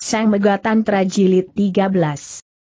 Sang Megatan Trajilid 13.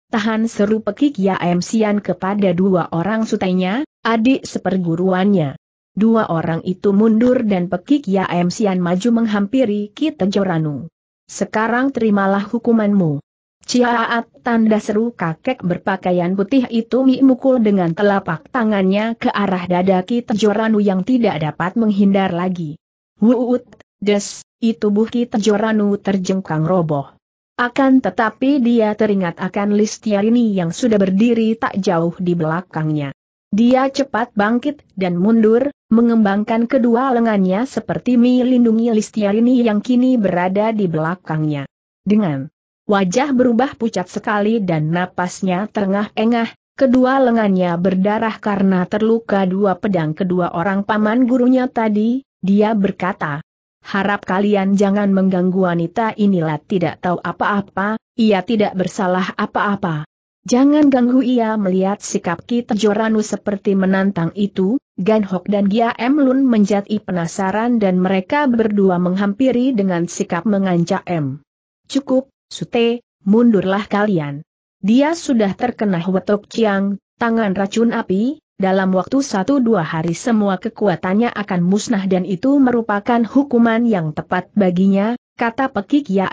Tahan seru pekik Ya Emsian kepada dua orang sutainya, adik seperguruannya. Dua orang itu mundur dan pekik Ya Emsian maju menghampiri Joranu. Sekarang terimalah hukumanmu. Ciaat tanda seru kakek berpakaian putih itu mukul dengan telapak tangannya ke arah dada Joranu yang tidak dapat menghindar lagi. Wuut, des, itu buki Joranu terjengkang roboh. Akan tetapi dia teringat akan Listiarini yang sudah berdiri tak jauh di belakangnya. Dia cepat bangkit dan mundur, mengembangkan kedua lengannya seperti melindungi Listiarini yang kini berada di belakangnya. Dengan wajah berubah pucat sekali dan napasnya terengah-engah, kedua lengannya berdarah karena terluka dua pedang kedua orang paman gurunya tadi, dia berkata, Harap kalian jangan mengganggu wanita inilah tidak tahu apa-apa, ia tidak bersalah apa-apa. Jangan ganggu ia melihat sikap kita Joranu seperti menantang itu, Gan Hok dan Gia M. Lun menjadi penasaran dan mereka berdua menghampiri dengan sikap mengancam. Cukup, Sute, mundurlah kalian. Dia sudah terkena wetok ciang, tangan racun api, dalam waktu satu dua hari semua kekuatannya akan musnah dan itu merupakan hukuman yang tepat baginya, kata pekik ya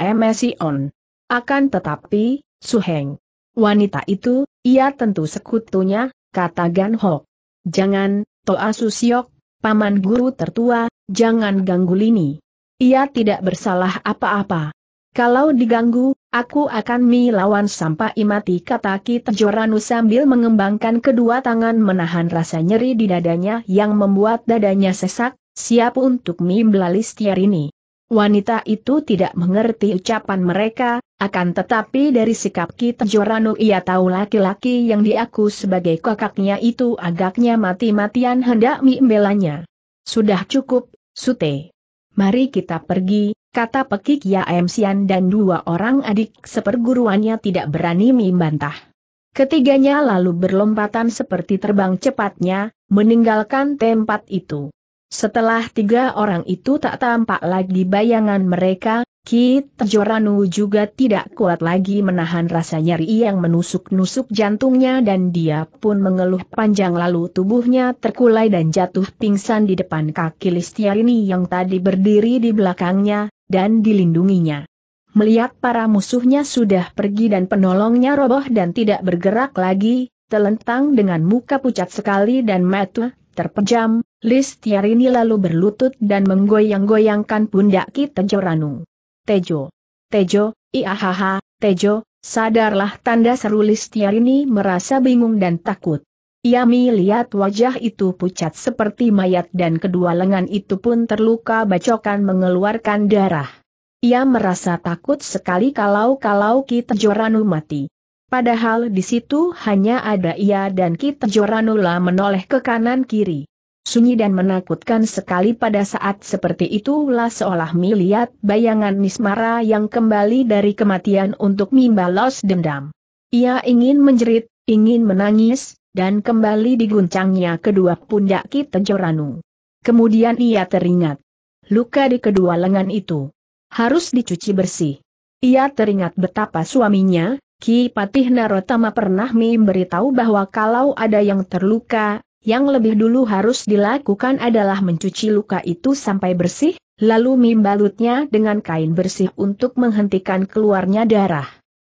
On. Akan tetapi, Suheng. Wanita itu, ia tentu sekutunya, kata Gan Ho. Jangan, Toa Susiok, paman guru tertua, jangan ganggu Lini. Ia tidak bersalah apa-apa. Kalau diganggu, aku akan melawan sampai mati kata Ki Joranu sambil mengembangkan kedua tangan menahan rasa nyeri di dadanya yang membuat dadanya sesak, siap untuk melalui tiar ini. Wanita itu tidak mengerti ucapan mereka, akan tetapi dari sikap Ki Joranu ia tahu laki-laki yang diaku sebagai kakaknya itu agaknya mati-matian hendak membelanya. Sudah cukup, Sute. Mari kita pergi, kata pekik Yaem Sian dan dua orang adik seperguruannya tidak berani membantah. Ketiganya lalu berlompatan seperti terbang cepatnya, meninggalkan tempat itu. Setelah tiga orang itu tak tampak lagi bayangan mereka, Kit Joranu juga tidak kuat lagi menahan rasa nyeri yang menusuk-nusuk jantungnya dan dia pun mengeluh panjang lalu tubuhnya terkulai dan jatuh pingsan di depan kaki Listiarini yang tadi berdiri di belakangnya, dan dilindunginya. Melihat para musuhnya sudah pergi dan penolongnya roboh dan tidak bergerak lagi, telentang dengan muka pucat sekali dan mata terpejam, Listiarini lalu berlutut dan menggoyang-goyangkan pundak Ki Tejo Ranu. Tejo, Tejo, iahaha, Tejo, sadarlah tanda seru Listiarini merasa bingung dan takut. Ia lihat wajah itu pucat seperti mayat dan kedua lengan itu pun terluka bacokan mengeluarkan darah. Ia merasa takut sekali kalau-kalau Kita Joranu mati. Padahal di situ hanya ada ia dan Kita Joranula menoleh ke kanan kiri. Sunyi dan menakutkan sekali pada saat seperti itulah seolah melihat bayangan Nismara yang kembali dari kematian untuk membalas dendam. Ia ingin menjerit, ingin menangis, dan kembali diguncangnya kedua pundak Tejoranu. Kemudian ia teringat. Luka di kedua lengan itu harus dicuci bersih. Ia teringat betapa suaminya, Ki Patih Narotama pernah memberitahu bahwa kalau ada yang terluka, yang lebih dulu harus dilakukan adalah mencuci luka itu sampai bersih, lalu membalutnya dengan kain bersih untuk menghentikan keluarnya darah.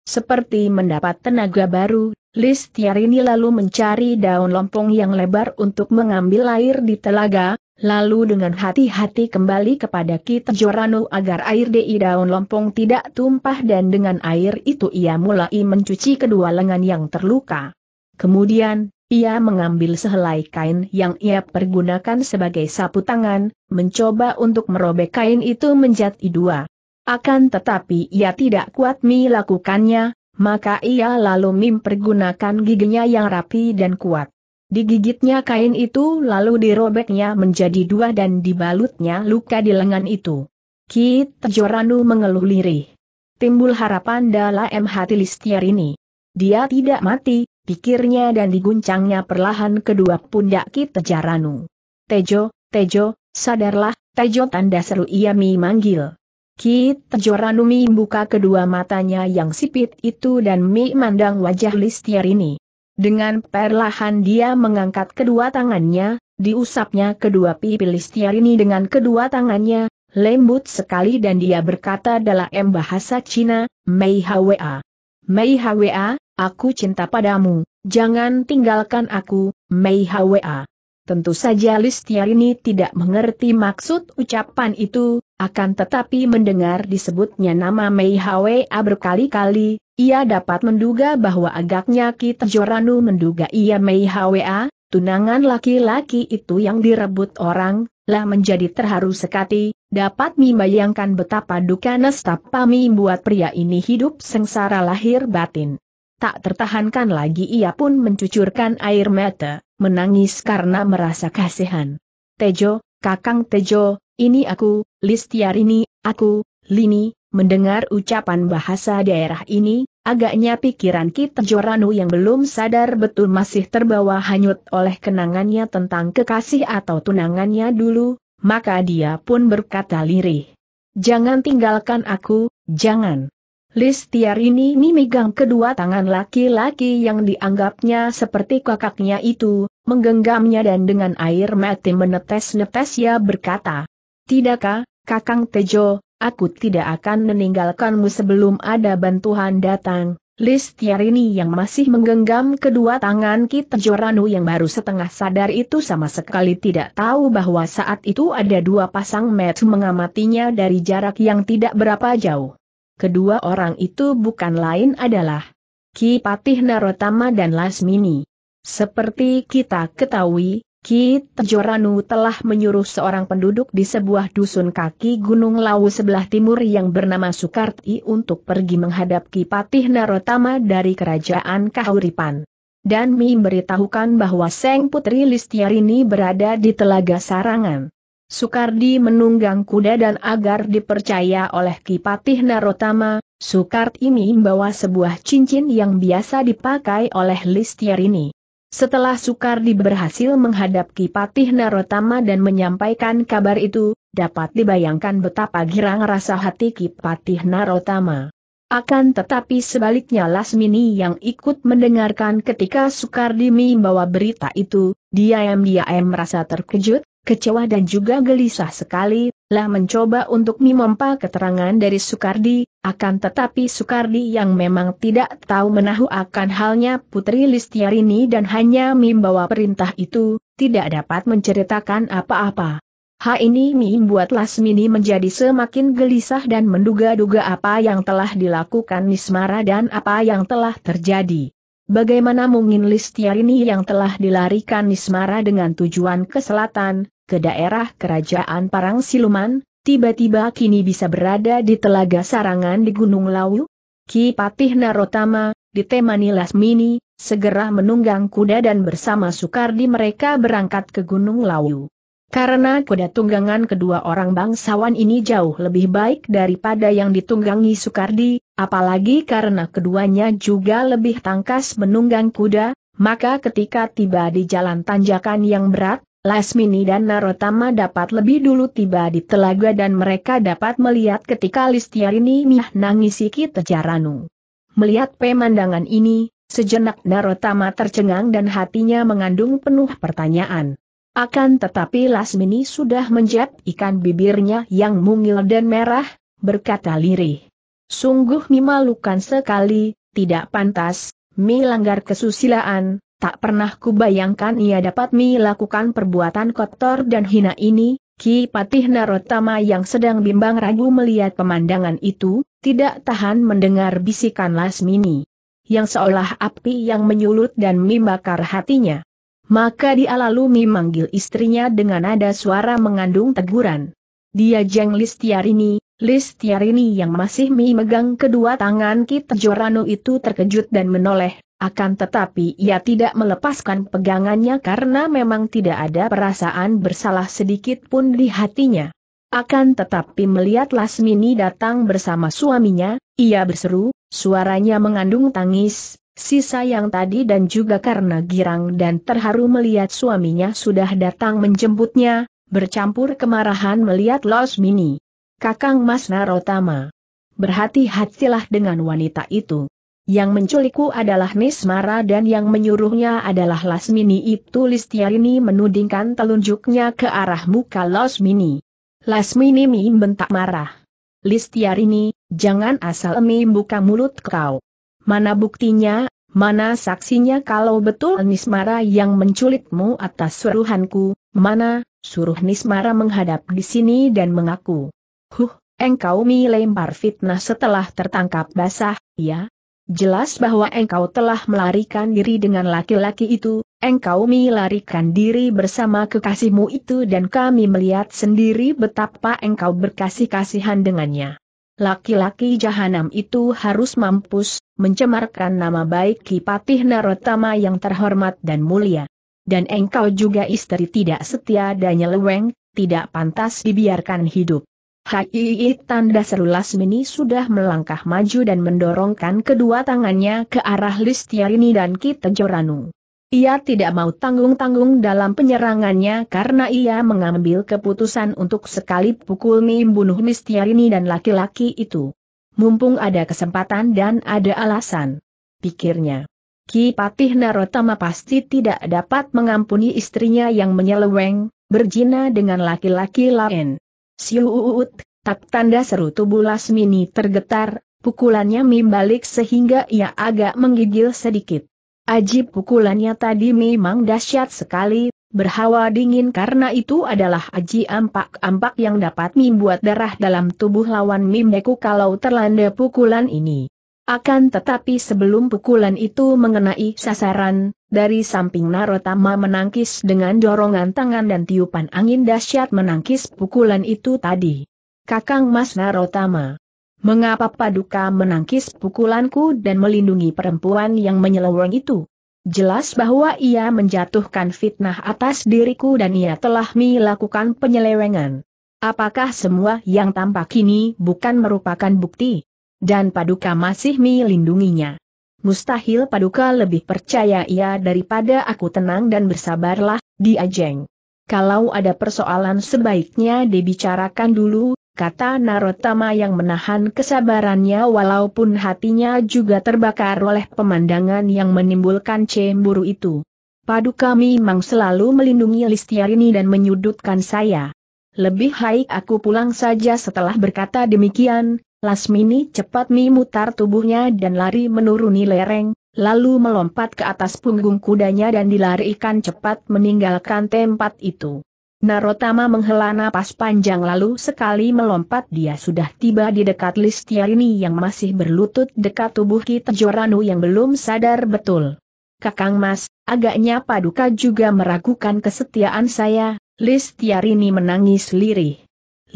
Seperti mendapat tenaga baru, Lis ini lalu mencari daun lompong yang lebar untuk mengambil air di telaga, lalu dengan hati-hati kembali kepada Kita Joranu agar air di daun lompong tidak tumpah dan dengan air itu ia mulai mencuci kedua lengan yang terluka. Kemudian, ia mengambil sehelai kain yang ia pergunakan sebagai sapu tangan, mencoba untuk merobek kain itu menjadi dua. Akan tetapi ia tidak kuat melakukannya, maka ia lalu mempergunakan giginya yang rapi dan kuat. Digigitnya kain itu lalu dirobeknya menjadi dua dan dibalutnya luka di lengan itu. Kit Joranu mengeluh lirih. Timbul harapan dalam hati Listiar ini. Dia tidak mati, pikirnya dan diguncangnya perlahan kedua pundak Kit Joranu. Tejo, Tejo, sadarlah, Tejo tanda seru ia memanggil. Ki Tejoranumi buka kedua matanya yang sipit itu dan memandang wajah ini. Dengan perlahan dia mengangkat kedua tangannya, diusapnya kedua pipi ini dengan kedua tangannya, lembut sekali dan dia berkata dalam bahasa Cina, Mei Hwa. Mei Hwa, aku cinta padamu, jangan tinggalkan aku, Mei Hwa. Tentu saja ini tidak mengerti maksud ucapan itu, akan tetapi mendengar disebutnya nama Mei Hwa berkali-kali, ia dapat menduga bahwa agaknya Kita Joranu menduga ia Mei Hwa, tunangan laki-laki itu yang direbut orang, lah menjadi terharu sekali. dapat membayangkan betapa duka nestapa buat pria ini hidup sengsara lahir batin. Tak tertahankan lagi ia pun mencucurkan air mata menangis karena merasa kasihan. Tejo, Kakang Tejo, ini aku, Listiarini, aku, Lini, mendengar ucapan bahasa daerah ini, agaknya pikiran kita Joranu yang belum sadar betul masih terbawa hanyut oleh kenangannya tentang kekasih atau tunangannya dulu, maka dia pun berkata lirih. Jangan tinggalkan aku, jangan ini memegang kedua tangan laki-laki yang dianggapnya seperti kakaknya itu, menggenggamnya dan dengan air mati menetes-netes ia berkata, Tidakkah, Kakang Tejo, aku tidak akan meninggalkanmu sebelum ada bantuan datang. ini yang masih menggenggam kedua tangan kita Joranu yang baru setengah sadar itu sama sekali tidak tahu bahwa saat itu ada dua pasang mata mengamatinya dari jarak yang tidak berapa jauh. Kedua orang itu bukan lain adalah Ki Patih Narotama dan Lasmini. Seperti kita ketahui, Ki Tejoranu telah menyuruh seorang penduduk di sebuah dusun kaki Gunung Lawu sebelah timur yang bernama Sukarti untuk pergi menghadap Ki Patih Narotama dari kerajaan Kahuripan. Dan memberitahukan bahwa Seng Putri Listiarini berada di Telaga Sarangan. Sukardi menunggang kuda dan agar dipercaya oleh Kipatih Narotama, Sukardi ini membawa sebuah cincin yang biasa dipakai oleh Listierini. Setelah Sukardi berhasil menghadap Kipatih Narotama dan menyampaikan kabar itu, dapat dibayangkan betapa girang rasa hati Kipatih Narotama. Akan tetapi sebaliknya Lasmini yang ikut mendengarkan ketika Sukardi membawa berita itu, dia diam-diam merasa terkejut, kecewa dan juga gelisah sekali, lah mencoba untuk memompa keterangan dari Sukardi, akan tetapi Sukardi yang memang tidak tahu menahu akan halnya Putri Listiarini dan hanya membawa perintah itu, tidak dapat menceritakan apa-apa. Hal ini membuat Lasmini menjadi semakin gelisah dan menduga-duga apa yang telah dilakukan Nismara dan apa yang telah terjadi. Bagaimana mungkin Listiarini yang telah dilarikan Nismara dengan tujuan ke selatan, ke daerah kerajaan Parang Siluman, tiba-tiba kini bisa berada di Telaga Sarangan di Gunung Lawu? Ki Patih Narotama, ditemani Lasmini, segera menunggang kuda dan bersama Sukardi mereka berangkat ke Gunung Lawu. Karena kuda tunggangan kedua orang bangsawan ini jauh lebih baik daripada yang ditunggangi Sukardi, apalagi karena keduanya juga lebih tangkas menunggang kuda, maka ketika tiba di jalan tanjakan yang berat, Lasmini dan Narotama dapat lebih dulu tiba di telaga dan mereka dapat melihat ketika Listiarini nangisi jaranu. Melihat pemandangan ini, sejenak Narotama tercengang dan hatinya mengandung penuh pertanyaan. Akan tetapi Lasmini sudah menjep ikan bibirnya yang mungil dan merah, berkata lirih. Sungguh memalukan sekali, tidak pantas, mi langgar kesusilaan, tak pernah kubayangkan ia dapat mi lakukan perbuatan kotor dan hina ini, Ki Patih Narotama yang sedang bimbang ragu melihat pemandangan itu, tidak tahan mendengar bisikan Lasmini. Yang seolah api yang menyulut dan membakar hatinya. Maka dia lalu memanggil istrinya dengan nada suara mengandung teguran. Dia Jeng ini. Listiarini yang masih memegang kedua tangan Kit Jorano itu terkejut dan menoleh, akan tetapi ia tidak melepaskan pegangannya karena memang tidak ada perasaan bersalah sedikit pun di hatinya. Akan tetapi melihat Lasmini datang bersama suaminya, ia berseru, suaranya mengandung tangis, sisa yang tadi dan juga karena girang dan terharu melihat suaminya sudah datang menjemputnya, bercampur kemarahan melihat Lasmini. Kakang Mas Narotama. Berhati-hatilah dengan wanita itu. Yang menculikku adalah Nismara dan yang menyuruhnya adalah Lasmini itu Listiarini menudingkan telunjuknya ke arah muka Lasmini. Lasmini mim bentak marah. Listiarini, jangan asal mim buka mulut kau. Mana buktinya, mana saksinya kalau betul Nismara yang menculikmu atas suruhanku, mana, suruh Nismara menghadap di sini dan mengaku. Huh, engkau melempar fitnah setelah tertangkap basah, ya? Jelas bahwa engkau telah melarikan diri dengan laki-laki itu, engkau melarikan diri bersama kekasihmu itu dan kami melihat sendiri betapa engkau berkasih-kasihan dengannya. Laki-laki jahanam itu harus mampus, mencemarkan nama baik Kipatih Narotama yang terhormat dan mulia. Dan engkau juga istri tidak setia dan nyeleweng, tidak pantas dibiarkan hidup. Hakiyi tanda seru Lasmini sudah melangkah maju dan mendorongkan kedua tangannya ke arah Listiarini dan Kitejoranu. Ia tidak mau tanggung-tanggung dalam penyerangannya karena ia mengambil keputusan untuk sekali pukul membunuh Listiarini dan laki-laki itu. Mumpung ada kesempatan dan ada alasan. Pikirnya. Ki Patih Narotama pasti tidak dapat mengampuni istrinya yang menyeleweng, berjina dengan laki-laki lain. Siut, tak tanda seru tubuh Lasmini tergetar, pukulannya mimbalik sehingga ia agak menggigil sedikit. Ajib pukulannya tadi memang dahsyat sekali, berhawa dingin karena itu adalah aji ampak-ampak yang dapat membuat darah dalam tubuh lawan mimbeku kalau terlanda pukulan ini. Akan tetapi sebelum pukulan itu mengenai sasaran, dari samping Narotama menangkis dengan dorongan tangan dan tiupan angin dahsyat menangkis pukulan itu tadi. Kakang Mas Narotama. Mengapa Paduka menangkis pukulanku dan melindungi perempuan yang menyeleweng itu? Jelas bahwa ia menjatuhkan fitnah atas diriku dan ia telah melakukan penyelewengan. Apakah semua yang tampak ini bukan merupakan bukti? Dan Paduka masih melindunginya mustahil Paduka lebih percaya ia daripada aku tenang dan bersabarlah, diajeng. Kalau ada persoalan sebaiknya dibicarakan dulu, kata Narotama yang menahan kesabarannya walaupun hatinya juga terbakar oleh pemandangan yang menimbulkan cemburu itu. Paduka memang selalu melindungi Listiarini dan menyudutkan saya. Lebih baik aku pulang saja setelah berkata demikian, Lasmini cepat memutar tubuhnya dan lari menuruni lereng, lalu melompat ke atas punggung kudanya dan dilarikan cepat meninggalkan tempat itu. Narotama menghela napas panjang lalu sekali melompat dia sudah tiba di dekat Listiarini yang masih berlutut dekat tubuh kita Joranu yang belum sadar betul. Kakang Mas, agaknya Paduka juga meragukan kesetiaan saya, Listiarini menangis lirih.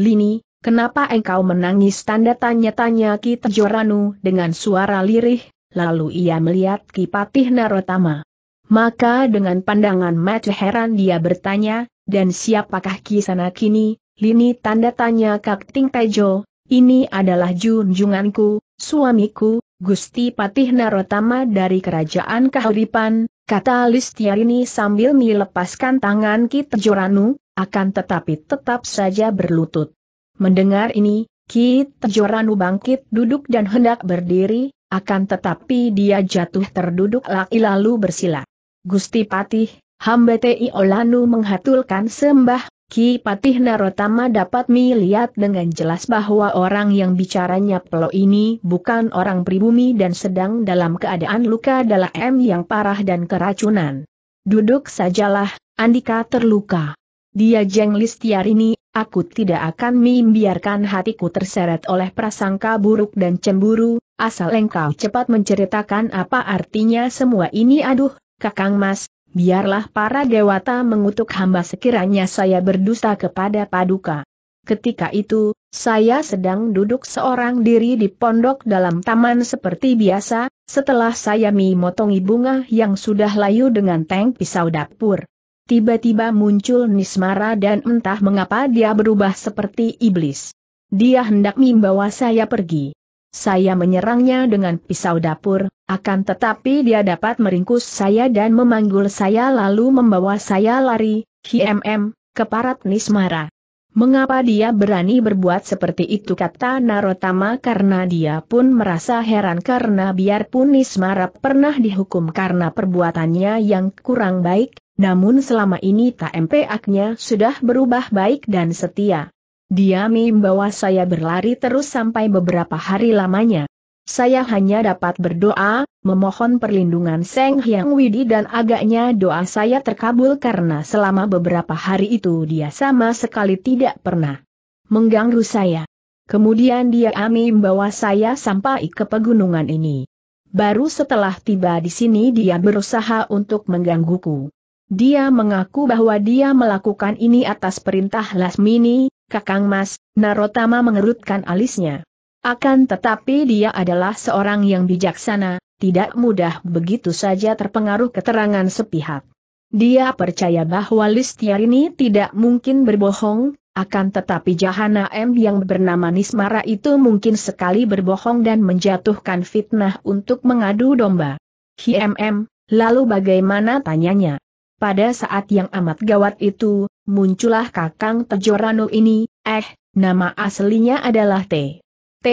Lini, Kenapa engkau menangis tanda tanya-tanya Ki Tejoranu dengan suara lirih, lalu ia melihat Ki Patih Narotama. Maka dengan pandangan mata heran dia bertanya, dan siapakah Ki sana kini, lini tanda tanya Kak Ting Tejo, ini adalah junjunganku, suamiku, Gusti Patih Narotama dari Kerajaan Kahuripan, kata Listiarini sambil melepaskan tangan Ki Tejoranu, akan tetapi tetap saja berlutut. Mendengar ini, Ki Joranu bangkit duduk dan hendak berdiri, akan tetapi dia jatuh terduduk laki lalu bersila. Gusti Patih, hamba Ti Olanu menghatulkan sembah, Ki Patih Narotama dapat melihat dengan jelas bahwa orang yang bicaranya pelo ini bukan orang pribumi dan sedang dalam keadaan luka dalam yang parah dan keracunan. Duduk sajalah, Andika terluka. Dia Jeng Listiar ini, aku tidak akan membiarkan hatiku terseret oleh prasangka buruk dan cemburu, asal engkau cepat menceritakan apa artinya semua ini aduh, kakang mas, biarlah para dewata mengutuk hamba sekiranya saya berdusta kepada paduka. Ketika itu, saya sedang duduk seorang diri di pondok dalam taman seperti biasa, setelah saya memotongi bunga yang sudah layu dengan tank pisau dapur. Tiba-tiba muncul Nismara dan entah mengapa dia berubah seperti iblis. Dia hendak membawa saya pergi. Saya menyerangnya dengan pisau dapur, akan tetapi dia dapat meringkus saya dan memanggul saya lalu membawa saya lari, HMM, ke parat Nismara. Mengapa dia berani berbuat seperti itu kata Narotama karena dia pun merasa heran karena biarpun Nismara pernah dihukum karena perbuatannya yang kurang baik, namun selama ini TMPA-nya sudah berubah baik dan setia. Dia membawa saya berlari terus sampai beberapa hari lamanya. Saya hanya dapat berdoa, memohon perlindungan Seng Hyang Widi dan agaknya doa saya terkabul karena selama beberapa hari itu dia sama sekali tidak pernah mengganggu saya. Kemudian dia ami membawa saya sampai ke pegunungan ini. Baru setelah tiba di sini dia berusaha untuk menggangguku. Dia mengaku bahwa dia melakukan ini atas perintah Lasmini, Kakang Mas, Narotama mengerutkan alisnya. Akan tetapi dia adalah seorang yang bijaksana, tidak mudah begitu saja terpengaruh keterangan sepihak. Dia percaya bahwa ini tidak mungkin berbohong, akan tetapi Jahana M yang bernama Nismara itu mungkin sekali berbohong dan menjatuhkan fitnah untuk mengadu domba. HMM, lalu bagaimana tanyanya? Pada saat yang amat gawat itu, muncullah Kakang Tejorano ini, eh, nama aslinya adalah T. T.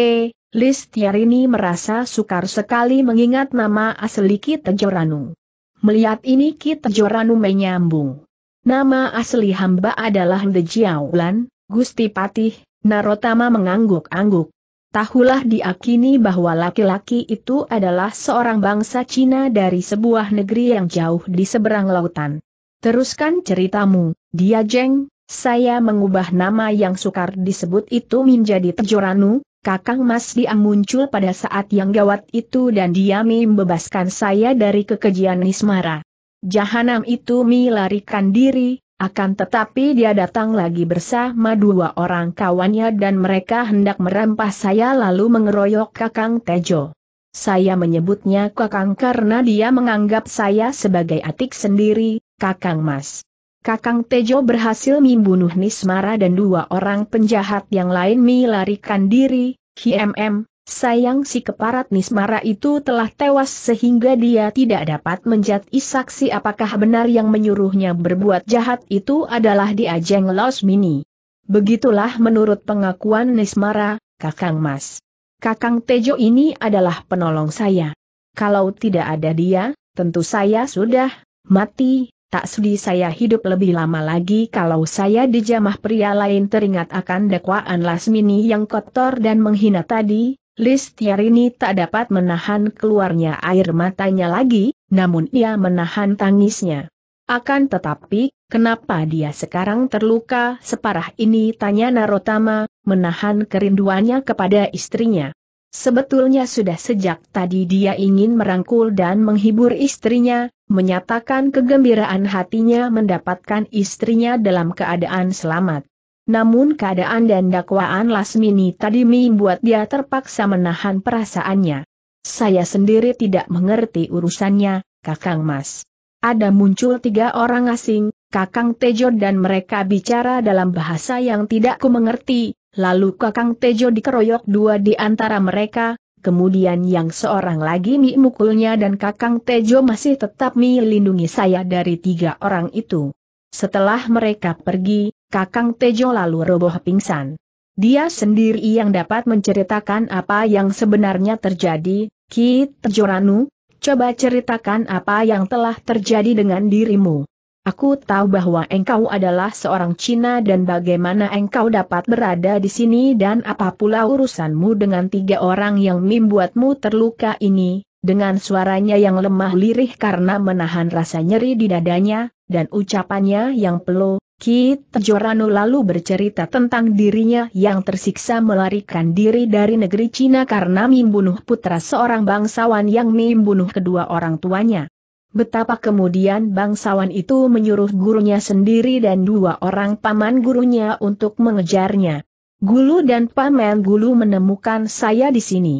Listiarini merasa sukar sekali mengingat nama asli Ki Tejoranu. Melihat ini Ki Tejoranu menyambung. Nama asli hamba adalah Ndejiaulan, Gusti Patih, Narotama mengangguk-angguk. Tahulah diakini bahwa laki-laki itu adalah seorang bangsa Cina dari sebuah negeri yang jauh di seberang lautan. Teruskan ceritamu, dia jeng, saya mengubah nama yang sukar disebut itu menjadi Tejoranu, Kakang Mas dia muncul pada saat yang gawat itu dan dia membebaskan saya dari kekejian Nismara. Jahanam itu melarikan diri, akan tetapi dia datang lagi bersama dua orang kawannya dan mereka hendak merampas saya lalu mengeroyok Kakang Tejo. Saya menyebutnya Kakang karena dia menganggap saya sebagai atik sendiri, Kakang Mas. Kakang Tejo berhasil membunuh Nismara dan dua orang penjahat yang lain melarikan diri, KMM, Sayang si keparat Nismara itu telah tewas sehingga dia tidak dapat menjadi saksi apakah benar yang menyuruhnya berbuat jahat itu adalah di Ajeng Los Mini. Begitulah menurut pengakuan Nismara, Kakang Mas. Kakang Tejo ini adalah penolong saya. Kalau tidak ada dia, tentu saya sudah mati, tak sudi saya hidup lebih lama lagi kalau saya dijamah pria lain teringat akan dakwaan Lasmini yang kotor dan menghina tadi, Listiarini tak dapat menahan keluarnya air matanya lagi, namun ia menahan tangisnya. Akan tetapi, kenapa dia sekarang terluka separah ini tanya Narotama, menahan kerinduannya kepada istrinya. Sebetulnya sudah sejak tadi dia ingin merangkul dan menghibur istrinya, menyatakan kegembiraan hatinya mendapatkan istrinya dalam keadaan selamat. Namun keadaan dan dakwaan Lasmini tadi membuat dia terpaksa menahan perasaannya. Saya sendiri tidak mengerti urusannya, Kakang Mas. Ada muncul tiga orang asing, Kakang Tejo dan mereka bicara dalam bahasa yang tidak ku mengerti, lalu Kakang Tejo dikeroyok dua di antara mereka, kemudian yang seorang lagi mi mukulnya dan Kakang Tejo masih tetap melindungi saya dari tiga orang itu. Setelah mereka pergi, Kakang Tejo lalu roboh pingsan. Dia sendiri yang dapat menceritakan apa yang sebenarnya terjadi, Ki Tejoranu, coba ceritakan apa yang telah terjadi dengan dirimu. Aku tahu bahwa engkau adalah seorang Cina dan bagaimana engkau dapat berada di sini dan apa pula urusanmu dengan tiga orang yang membuatmu terluka ini, dengan suaranya yang lemah lirih karena menahan rasa nyeri di dadanya, dan ucapannya yang peluh, Kit Jorano lalu bercerita tentang dirinya yang tersiksa melarikan diri dari negeri Cina karena membunuh putra seorang bangsawan yang membunuh kedua orang tuanya. Betapa kemudian bangsawan itu menyuruh gurunya sendiri dan dua orang paman gurunya untuk mengejarnya. Gulu dan paman Gulu menemukan saya di sini.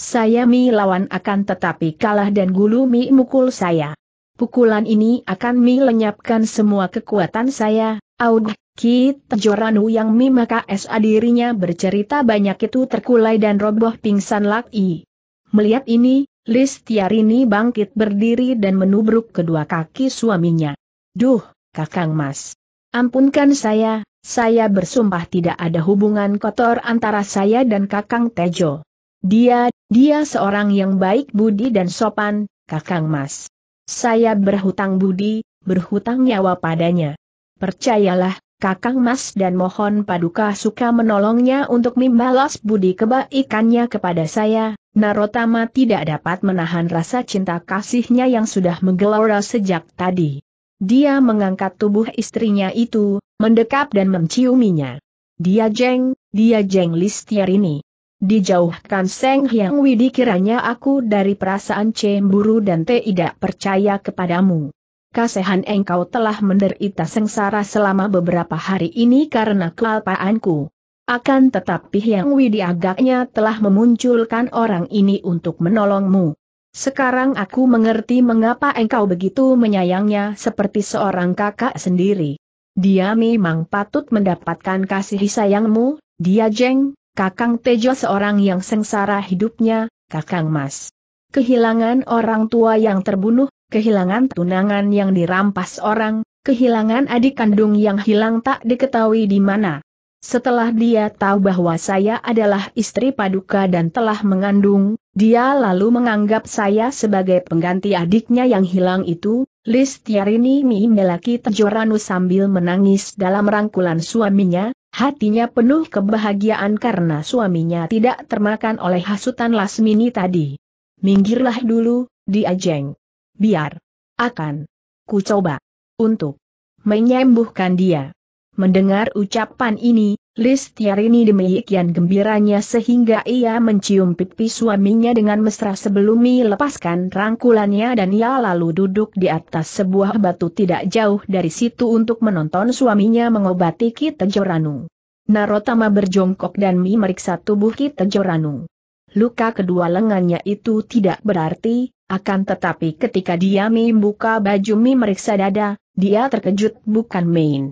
Saya mi lawan akan tetapi kalah dan Gulu mi mukul saya. Pukulan ini akan mi lenyapkan semua kekuatan saya, Aud, Kit Tejoranu yang mimaka KSA dirinya bercerita banyak itu terkulai dan roboh pingsan laki. Melihat ini, Lis Tiarini bangkit berdiri dan menubruk kedua kaki suaminya. Duh, kakang mas. Ampunkan saya, saya bersumpah tidak ada hubungan kotor antara saya dan kakang Tejo. Dia, dia seorang yang baik budi dan sopan, kakang mas. Saya berhutang budi, berhutang nyawa padanya. Percayalah, Kakang Mas dan mohon Paduka suka menolongnya untuk membalas budi kebaikannya kepada saya, Narotama tidak dapat menahan rasa cinta kasihnya yang sudah menggelora sejak tadi. Dia mengangkat tubuh istrinya itu, mendekap dan menciuminya. Dia jeng, dia jeng ini Dijauhkan Seng Hyang Widi kiranya aku dari perasaan cemburu dan tidak percaya kepadamu kasehan engkau telah menderita sengsara selama beberapa hari ini karena kelalpaanku. Akan tetapi Yang Widi agaknya telah memunculkan orang ini untuk menolongmu. Sekarang aku mengerti mengapa engkau begitu menyayangnya seperti seorang kakak sendiri. Dia memang patut mendapatkan kasih sayangmu, dia jeng, kakang Tejo seorang yang sengsara hidupnya, kakang Mas. Kehilangan orang tua yang terbunuh, kehilangan tunangan yang dirampas orang, kehilangan adik kandung yang hilang tak diketahui di mana. Setelah dia tahu bahwa saya adalah istri Paduka dan telah mengandung, dia lalu menganggap saya sebagai pengganti adiknya yang hilang itu, Listiarini Melaki Tejoranu sambil menangis dalam rangkulan suaminya, hatinya penuh kebahagiaan karena suaminya tidak termakan oleh hasutan Lasmini tadi. Minggirlah dulu, diajeng biar. Akan. Ku coba. Untuk. Menyembuhkan dia. Mendengar ucapan ini, Listiarini demikian gembiranya sehingga ia mencium pipi suaminya dengan mesra sebelum melepaskan rangkulannya dan ia lalu duduk di atas sebuah batu tidak jauh dari situ untuk menonton suaminya mengobati Kitejoranu. Narotama berjongkok dan memeriksa tubuh tubuh Kitejoranu. Luka kedua lengannya itu tidak berarti, akan tetapi ketika dia Mi buka baju Mi meriksa dada, dia terkejut bukan main.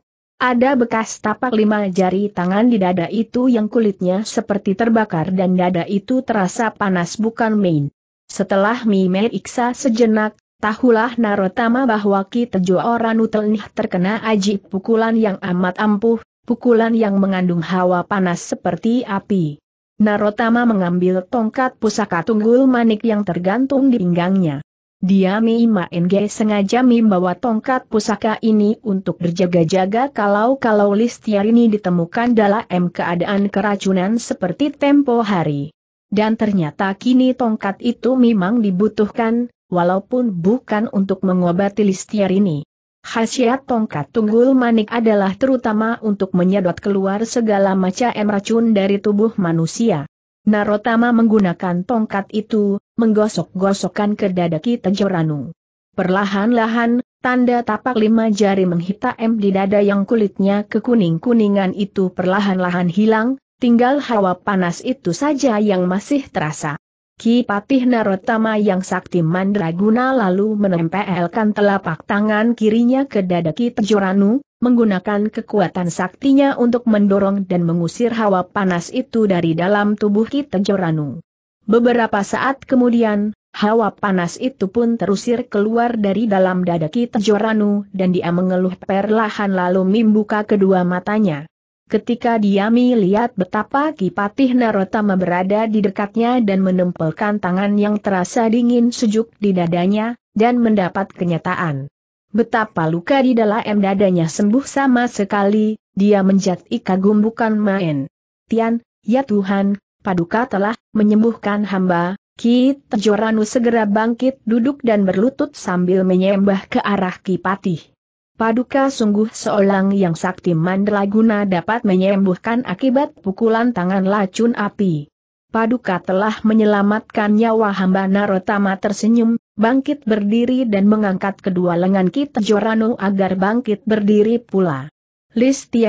Ada bekas tapak lima jari tangan di dada itu yang kulitnya seperti terbakar dan dada itu terasa panas bukan main. Setelah Mi meriksa sejenak, tahulah Narotama bahwa Ki Tejo orang terkena aji pukulan yang amat ampuh, pukulan yang mengandung hawa panas seperti api. Narotama mengambil tongkat pusaka tunggul manik yang tergantung di pinggangnya. Dia Mima Maenge sengaja membawa tongkat pusaka ini untuk berjaga-jaga kalau-kalau Listiarini ditemukan dalam keadaan keracunan seperti tempo hari. Dan ternyata kini tongkat itu memang dibutuhkan, walaupun bukan untuk mengobati ini. Khasiat tongkat tunggul manik adalah terutama untuk menyedot keluar segala macam racun dari tubuh manusia. Narotama menggunakan tongkat itu, menggosok-gosokkan ke dada Kitejoranu. Perlahan-lahan, tanda tapak lima jari menghitam di dada yang kulitnya kekuning-kuningan itu perlahan-lahan hilang, tinggal hawa panas itu saja yang masih terasa. Ki Patih Narotama yang sakti mandraguna lalu menempelkan telapak tangan kirinya ke dada Ki Tejoranu, menggunakan kekuatan saktinya untuk mendorong dan mengusir hawa panas itu dari dalam tubuh Ki Tejoranu. Beberapa saat kemudian, hawa panas itu pun terusir keluar dari dalam dada Ki Tejoranu dan dia mengeluh perlahan lalu membuka kedua matanya. Ketika Diami lihat betapa Kipatih Narotama berada di dekatnya dan menempelkan tangan yang terasa dingin sejuk di dadanya, dan mendapat kenyataan. Betapa luka di dalam dadanya sembuh sama sekali, dia menjadi kagum bukan main. Tian, ya Tuhan, paduka telah menyembuhkan hamba, Ki Tejoranu segera bangkit duduk dan berlutut sambil menyembah ke arah Kipatih. Paduka sungguh seorang yang sakti mandraguna dapat menyembuhkan akibat pukulan tangan racun api. Paduka telah menyelamatkan nyawa hamba Narotama tersenyum, bangkit berdiri dan mengangkat kedua lengan kita Jorano agar bangkit berdiri pula.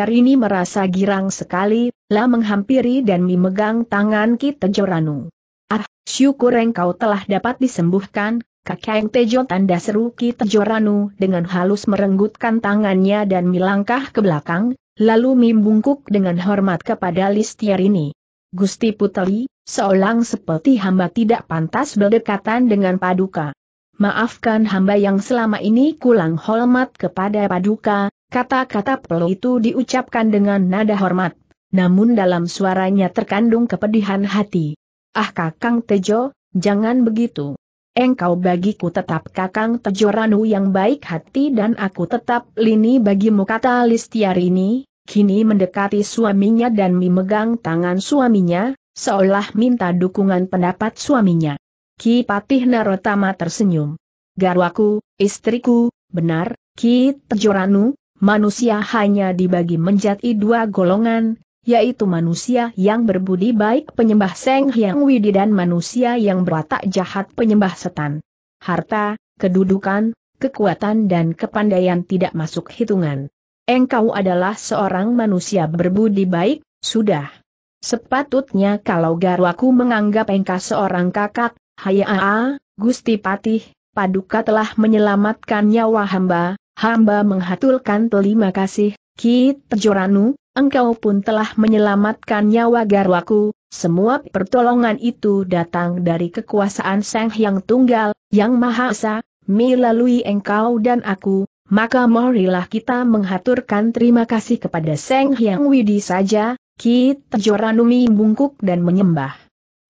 ini merasa girang sekali, lah menghampiri dan memegang tangan kita Jorano. Ah, syukur engkau telah dapat disembuhkan, Kakang Tejo tanda seru Ki Tejoranu dengan halus merenggutkan tangannya dan melangkah ke belakang, lalu membungkuk dengan hormat kepada Listiarini. Gusti Puteli, seolang seperti hamba tidak pantas berdekatan dengan Paduka. Maafkan hamba yang selama ini kulang hormat kepada Paduka, kata-kata pelu itu diucapkan dengan nada hormat, namun dalam suaranya terkandung kepedihan hati. Ah Kakang Tejo, jangan begitu engkau bagiku tetap kakang Tejoranu yang baik hati dan aku tetap lini bagimu kata Listiarini, kini mendekati suaminya dan memegang tangan suaminya, seolah minta dukungan pendapat suaminya. Ki Patih Narotama tersenyum. Garwaku, istriku, benar, Ki Tejoranu, manusia hanya dibagi menjadi dua golongan, yaitu manusia yang berbudi baik penyembah Seng Hyang Widi dan manusia yang beratak jahat penyembah setan. Harta, kedudukan, kekuatan dan kepandaian tidak masuk hitungan. Engkau adalah seorang manusia berbudi baik, sudah. Sepatutnya kalau garwaku menganggap engkau seorang kakak, hayaa, Gusti Patih, Paduka telah menyelamatkan nyawa hamba, hamba menghatulkan terima kasih, Ki Tejoranu, Engkau pun telah menyelamatkan nyawa garwaku, semua pertolongan itu datang dari kekuasaan Sang Hyang Tunggal, Yang Maha Esa, melalui engkau dan aku, maka marilah kita menghaturkan terima kasih kepada Sang Hyang Widi saja, kita joranumi bungkuk dan menyembah.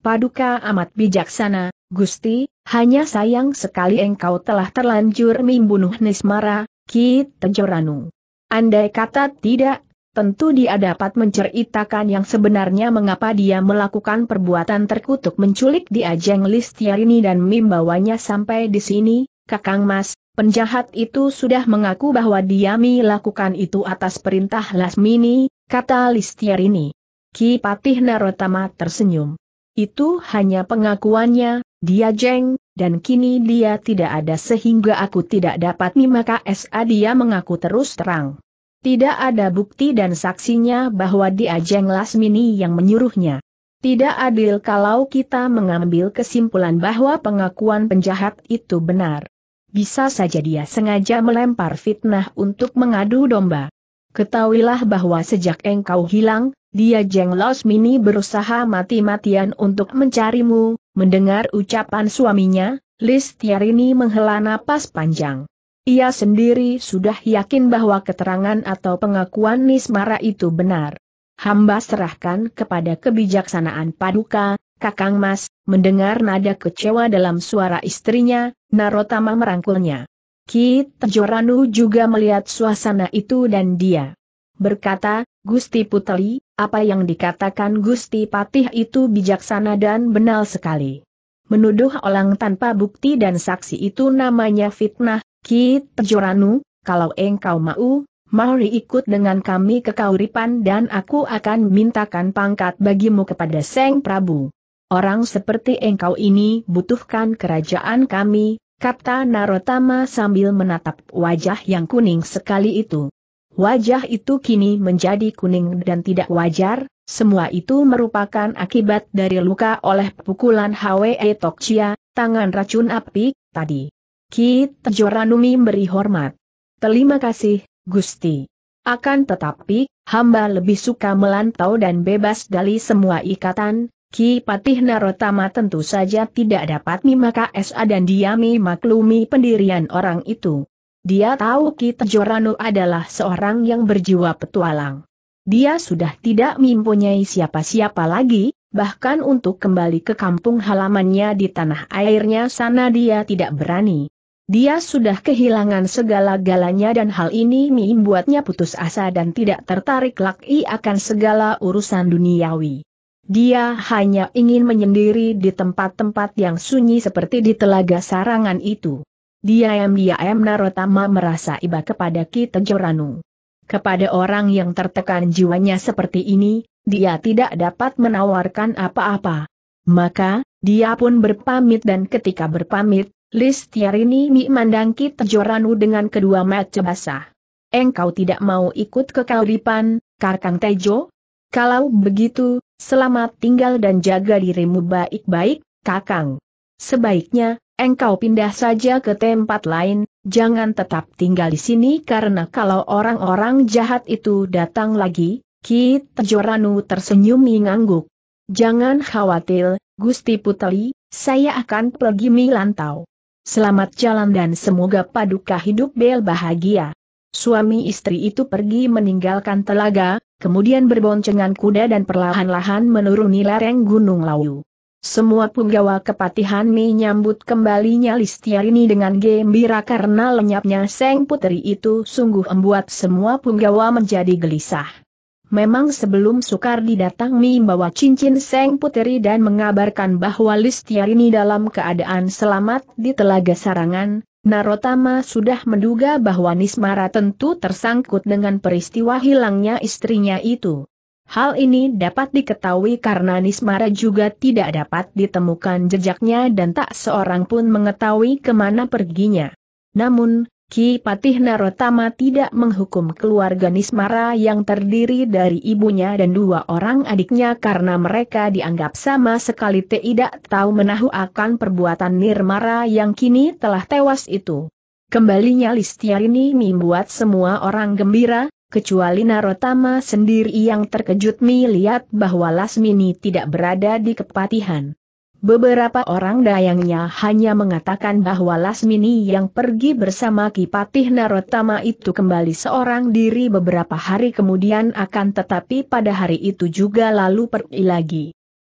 Paduka amat bijaksana, Gusti, hanya sayang sekali engkau telah terlanjur membunuh Nismara, Ki Tejoranu. Andai kata tidak tentu dia dapat menceritakan yang sebenarnya mengapa dia melakukan perbuatan terkutuk menculik di ajeng Listiarini dan membawanya sampai di sini, Kakang Mas, penjahat itu sudah mengaku bahwa dia melakukan itu atas perintah Lasmini, kata Listiarini. Ki Patih Narotama tersenyum. Itu hanya pengakuannya, dia jeng, dan kini dia tidak ada sehingga aku tidak dapat memaksa dia mengaku terus terang. Tidak ada bukti dan saksinya bahwa dia Jeng Lasmini yang menyuruhnya. Tidak adil kalau kita mengambil kesimpulan bahwa pengakuan penjahat itu benar. Bisa saja dia sengaja melempar fitnah untuk mengadu domba. Ketahuilah bahwa sejak engkau hilang, dia Jeng Lasmini berusaha mati-matian untuk mencarimu, mendengar ucapan suaminya, Listiarini menghela napas panjang. Ia sendiri sudah yakin bahwa keterangan atau pengakuan Nismara itu benar. Hamba serahkan kepada kebijaksanaan Paduka, Kakang Mas, mendengar nada kecewa dalam suara istrinya, Narotama merangkulnya. Ki Joranu juga melihat suasana itu dan dia berkata, Gusti Puteli, apa yang dikatakan Gusti Patih itu bijaksana dan benar sekali. Menuduh orang tanpa bukti dan saksi itu namanya fitnah, Kit Joranu, kalau engkau mau, mari ikut dengan kami ke Kauripan dan aku akan mintakan pangkat bagimu kepada Seng Prabu. Orang seperti engkau ini butuhkan kerajaan kami, kata Narotama sambil menatap wajah yang kuning sekali itu. Wajah itu kini menjadi kuning dan tidak wajar, semua itu merupakan akibat dari luka oleh pukulan Hwe Tokcia, tangan racun api, tadi. Ki Tejoranumi beri hormat. Terima kasih, Gusti. Akan tetapi, hamba lebih suka melantau dan bebas dari semua ikatan, Ki Patih Narotama tentu saja tidak dapat mimaka SA dan diami maklumi pendirian orang itu. Dia tahu Ki Tejoranu adalah seorang yang berjiwa petualang. Dia sudah tidak mempunyai siapa-siapa lagi, bahkan untuk kembali ke kampung halamannya di tanah airnya sana dia tidak berani. Dia sudah kehilangan segala-galanya dan hal ini membuatnya putus asa dan tidak tertarik lagi akan segala urusan duniawi. Dia hanya ingin menyendiri di tempat-tempat yang sunyi seperti di telaga sarangan itu. Dia Diam-diam Narotama merasa iba kepada Ki Joranu. Kepada orang yang tertekan jiwanya seperti ini, dia tidak dapat menawarkan apa-apa. Maka, dia pun berpamit dan ketika berpamit, Listiarini memandang Kitejoranu dengan kedua mata basah. Engkau tidak mau ikut ke Kauripan, Karkang Tejo? Kalau begitu, selamat tinggal dan jaga dirimu baik-baik, Kakang. Sebaiknya, engkau pindah saja ke tempat lain, jangan tetap tinggal di sini karena kalau orang-orang jahat itu datang lagi, Ki Tejoranu tersenyum mengangguk. Jangan khawatir, Gusti Puteli, saya akan pergi milantau. Selamat jalan dan semoga paduka hidup bel bahagia. Suami istri itu pergi meninggalkan telaga, kemudian berboncengan kuda dan perlahan-lahan menuruni lereng Gunung Lawu. Semua punggawa kepatihan menyambut kembalinya Listiarini dengan gembira karena lenyapnya Seng Putri itu sungguh membuat semua punggawa menjadi gelisah. Memang sebelum Sukardi datang membawa cincin Seng Puteri dan mengabarkan bahwa Listiarini dalam keadaan selamat di Telaga Sarangan, Narotama sudah menduga bahwa Nismara tentu tersangkut dengan peristiwa hilangnya istrinya itu. Hal ini dapat diketahui karena Nismara juga tidak dapat ditemukan jejaknya dan tak seorang pun mengetahui kemana perginya. Namun, Ki Patih Narotama tidak menghukum keluarga Nismara yang terdiri dari ibunya dan dua orang adiknya karena mereka dianggap sama sekali tidak tahu menahu akan perbuatan Nirmara yang kini telah tewas itu. Kembalinya ini membuat semua orang gembira, kecuali Narotama sendiri yang terkejut melihat bahwa Lasmini tidak berada di kepatihan. Beberapa orang dayangnya hanya mengatakan bahwa Lasmini yang pergi bersama Kipatih Narotama itu kembali seorang diri beberapa hari kemudian akan tetapi pada hari itu juga lalu pergi lagi.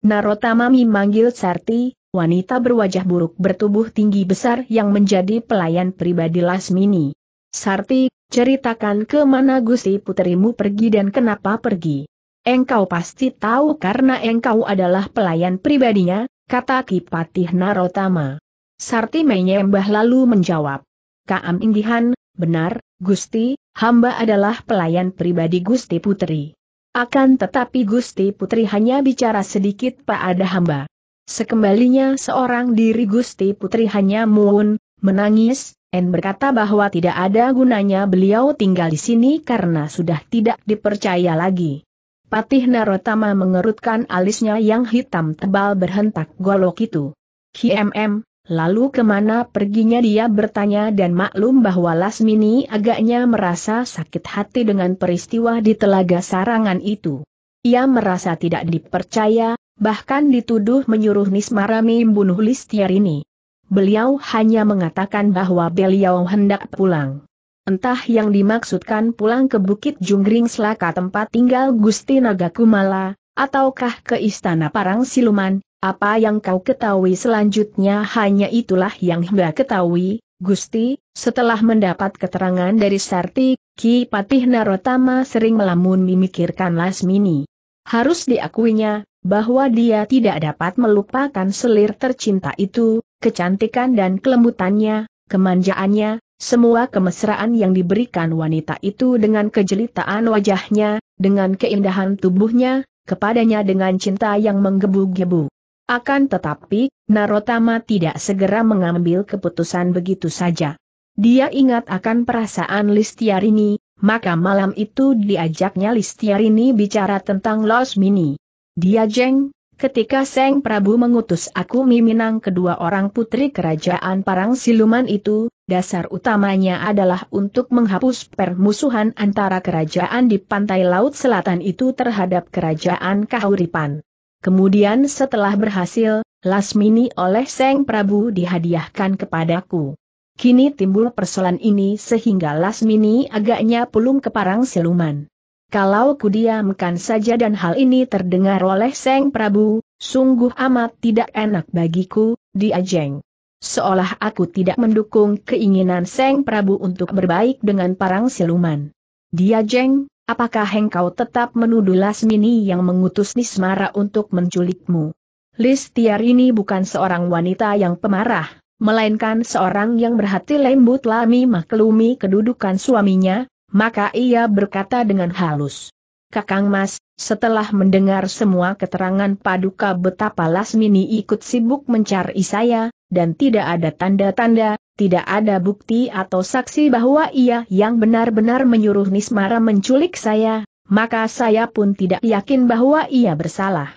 Narotama memanggil Sarti, wanita berwajah buruk bertubuh tinggi besar yang menjadi pelayan pribadi Lasmini. Sarti, ceritakan ke mana Gusti puterimu pergi dan kenapa pergi. Engkau pasti tahu karena engkau adalah pelayan pribadinya, kata Kipatih Narotama. Sarti menyembah lalu menjawab. Kaam Inggihan, benar, Gusti, hamba adalah pelayan pribadi Gusti Putri. Akan tetapi Gusti Putri hanya bicara sedikit pada hamba. Sekembalinya seorang diri Gusti Putri hanya mohon, menangis, dan berkata bahwa tidak ada gunanya beliau tinggal di sini karena sudah tidak dipercaya lagi. Patih Narotama mengerutkan alisnya yang hitam tebal berhentak golok itu. KMM, lalu kemana perginya dia bertanya dan maklum bahwa Lasmini agaknya merasa sakit hati dengan peristiwa di telaga sarangan itu. Ia merasa tidak dipercaya, bahkan dituduh menyuruh Nismarami membunuh Listiarini. Beliau hanya mengatakan bahwa beliau hendak pulang. Entah yang dimaksudkan pulang ke Bukit Junggring Selaka tempat tinggal Gusti Naga Kumala, ataukah ke Istana Parang Siluman, apa yang kau ketahui selanjutnya hanya itulah yang hamba ketahui, Gusti, setelah mendapat keterangan dari Sarti, Ki Patih Narotama sering melamun memikirkan Lasmini. Harus diakuinya, bahwa dia tidak dapat melupakan selir tercinta itu, kecantikan dan kelembutannya, kemanjaannya, semua kemesraan yang diberikan wanita itu dengan kejelitaan wajahnya, dengan keindahan tubuhnya, kepadanya dengan cinta yang menggebu-gebu. Akan tetapi, Narotama tidak segera mengambil keputusan begitu saja. Dia ingat akan perasaan Listiarini, maka malam itu diajaknya Listiarini bicara tentang Los Mini. Dia jeng, ketika Seng Prabu mengutus aku miminang kedua orang putri kerajaan parang siluman itu, dasar utamanya adalah untuk menghapus permusuhan antara kerajaan di pantai laut selatan itu terhadap kerajaan Kahuripan. Kemudian setelah berhasil, Lasmini oleh Seng Prabu dihadiahkan kepadaku. Kini timbul persoalan ini sehingga Lasmini agaknya pulung ke parang siluman. Kalau kudiamkan saja dan hal ini terdengar oleh Seng Prabu, sungguh amat tidak enak bagiku, diajeng seolah aku tidak mendukung keinginan Seng Prabu untuk berbaik dengan parang siluman. Dia jeng, apakah engkau tetap menuduh Lasmini yang mengutus Nismara untuk menculikmu? Listiar ini bukan seorang wanita yang pemarah, melainkan seorang yang berhati lembut lami maklumi kedudukan suaminya, maka ia berkata dengan halus. Kakang Mas, setelah mendengar semua keterangan Paduka betapa Lasmini ikut sibuk mencari saya, dan tidak ada tanda-tanda, tidak ada bukti atau saksi bahwa ia yang benar-benar menyuruh Nismara menculik saya, maka saya pun tidak yakin bahwa ia bersalah.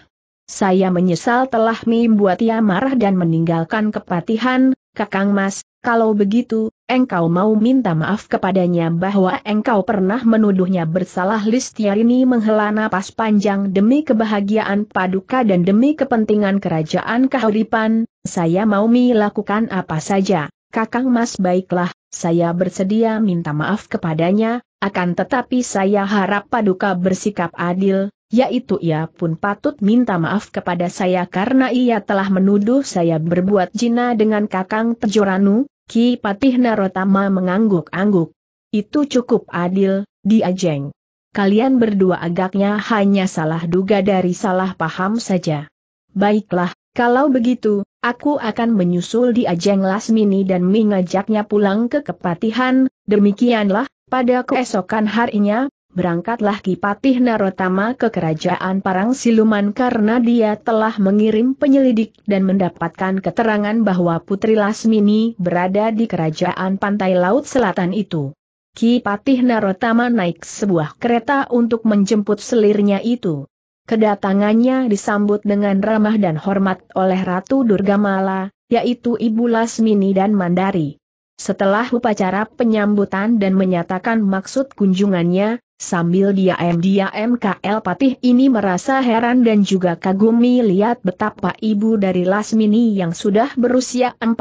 Saya menyesal telah membuat ia marah dan meninggalkan kepatihan, Kakang Mas, kalau begitu, engkau mau minta maaf kepadanya bahwa engkau pernah menuduhnya bersalah Listiarini menghela napas panjang demi kebahagiaan paduka dan demi kepentingan kerajaan kehadiran. saya mau melakukan apa saja, kakang mas baiklah, saya bersedia minta maaf kepadanya, akan tetapi saya harap paduka bersikap adil, yaitu ia pun patut minta maaf kepada saya karena ia telah menuduh saya berbuat jina dengan Kakang Tejoranu, Ki Patih Narotama mengangguk-angguk. Itu cukup adil, Diajeng. Kalian berdua agaknya hanya salah duga dari salah paham saja. Baiklah, kalau begitu, aku akan menyusul di Ajeng Lasmini dan mengajaknya pulang ke kepatihan, demikianlah, pada keesokan harinya, berangkatlah Kipatih Narotama ke kerajaan Parang Siluman karena dia telah mengirim penyelidik dan mendapatkan keterangan bahwa Putri Lasmini berada di kerajaan pantai laut selatan itu. Kipatih Narotama naik sebuah kereta untuk menjemput selirnya itu. Kedatangannya disambut dengan ramah dan hormat oleh Ratu Durgamala, yaitu Ibu Lasmini dan Mandari. Setelah upacara penyambutan dan menyatakan maksud kunjungannya, sambil diam-diam KL Patih ini merasa heran dan juga kagumi lihat betapa ibu dari Lasmini yang sudah berusia 40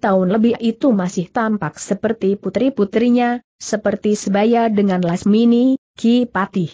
tahun lebih itu masih tampak seperti putri-putrinya, seperti sebaya dengan Lasmini, Ki Patih.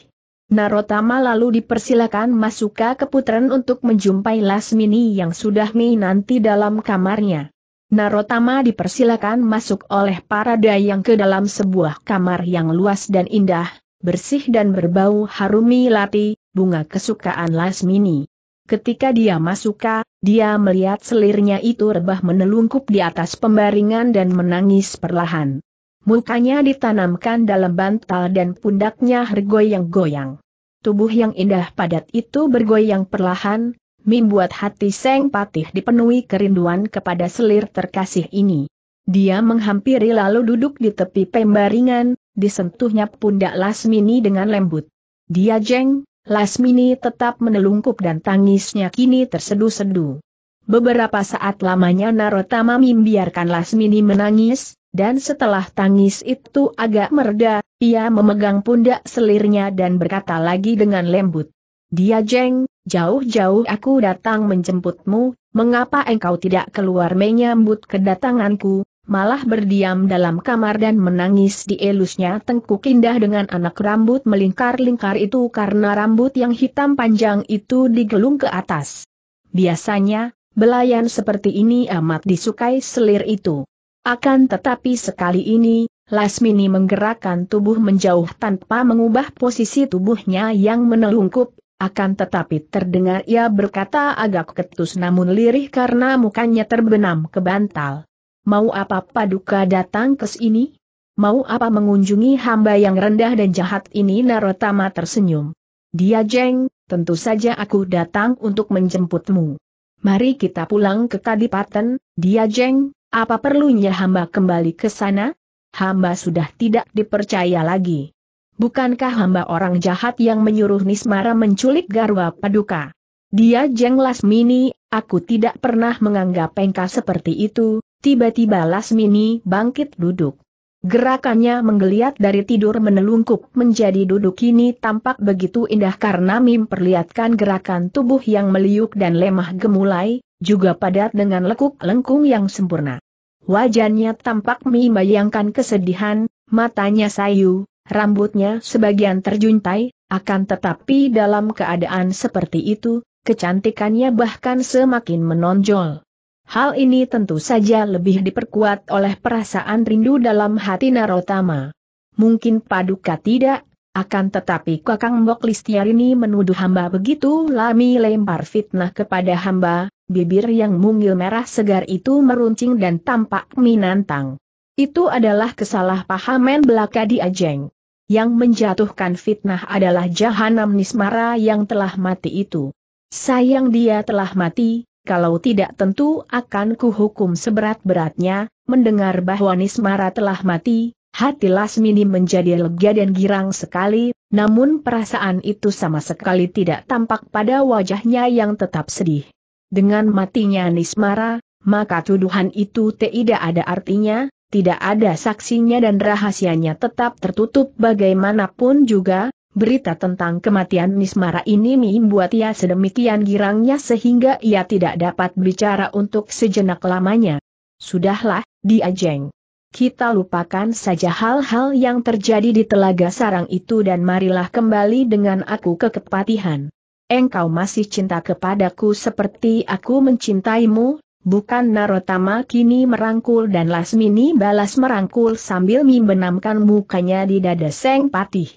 Narotama lalu dipersilakan masuk ke keputaran untuk menjumpai Lasmini yang sudah menanti dalam kamarnya. Narotama dipersilakan masuk oleh para dayang ke dalam sebuah kamar yang luas dan indah, bersih dan berbau harumi lati, bunga kesukaan Lasmini. Ketika dia masuk, dia melihat selirnya itu rebah menelungkup di atas pembaringan dan menangis perlahan. Mukanya ditanamkan dalam bantal dan pundaknya bergoyang-goyang. Tubuh yang indah padat itu bergoyang perlahan, membuat hati Seng Patih dipenuhi kerinduan kepada selir terkasih ini. Dia menghampiri lalu duduk di tepi pembaringan, disentuhnya pundak Lasmini dengan lembut. Dia jeng, Lasmini tetap menelungkup dan tangisnya kini tersedu-sedu. Beberapa saat lamanya Narotama membiarkan Lasmini menangis, dan setelah tangis itu agak mereda, ia memegang pundak selirnya dan berkata lagi dengan lembut. Dia jeng, jauh-jauh aku datang menjemputmu, mengapa engkau tidak keluar menyambut kedatanganku, malah berdiam dalam kamar dan menangis di elusnya tengkuk indah dengan anak rambut melingkar-lingkar itu karena rambut yang hitam panjang itu digelung ke atas. Biasanya, belayan seperti ini amat disukai selir itu. Akan tetapi sekali ini, Lasmini menggerakkan tubuh menjauh tanpa mengubah posisi tubuhnya yang menelungkup, akan tetapi terdengar ia berkata agak ketus namun lirih karena mukanya terbenam ke bantal. Mau apa paduka datang ke sini? Mau apa mengunjungi hamba yang rendah dan jahat ini Narotama tersenyum. Dia jeng, tentu saja aku datang untuk menjemputmu. Mari kita pulang ke Kadipaten, dia jeng, apa perlunya hamba kembali ke sana? Hamba sudah tidak dipercaya lagi bukankah hamba orang jahat yang menyuruh Nismara menculik Garwa Paduka? Dia Jeng Lasmini, aku tidak pernah menganggap engkau seperti itu, tiba-tiba Lasmini bangkit duduk. Gerakannya menggeliat dari tidur menelungkup menjadi duduk ini tampak begitu indah karena memperlihatkan gerakan tubuh yang meliuk dan lemah gemulai, juga padat dengan lekuk lengkung yang sempurna. Wajahnya tampak membayangkan kesedihan, matanya sayu, rambutnya sebagian terjuntai, akan tetapi dalam keadaan seperti itu, kecantikannya bahkan semakin menonjol. Hal ini tentu saja lebih diperkuat oleh perasaan rindu dalam hati Narotama. Mungkin paduka tidak, akan tetapi Kakang Mbok ini menuduh hamba begitu lami lempar fitnah kepada hamba, bibir yang mungil merah segar itu meruncing dan tampak minantang. Itu adalah kesalahpahaman belaka di Ajeng. Yang menjatuhkan fitnah adalah Jahanam Nismara yang telah mati itu. Sayang dia telah mati, kalau tidak tentu akan kuhukum seberat-beratnya, mendengar bahwa Nismara telah mati, hati Lasmini menjadi lega dan girang sekali, namun perasaan itu sama sekali tidak tampak pada wajahnya yang tetap sedih. Dengan matinya Nismara, maka tuduhan itu tidak ada artinya, tidak ada saksinya dan rahasianya tetap tertutup bagaimanapun juga, berita tentang kematian Nismara ini membuat ia sedemikian girangnya sehingga ia tidak dapat bicara untuk sejenak lamanya. Sudahlah, diajeng. Kita lupakan saja hal-hal yang terjadi di telaga sarang itu dan marilah kembali dengan aku ke kepatihan. Engkau masih cinta kepadaku seperti aku mencintaimu, Bukan Narotama kini merangkul dan Lasmini balas merangkul sambil membenamkan mukanya di dada Seng Patih.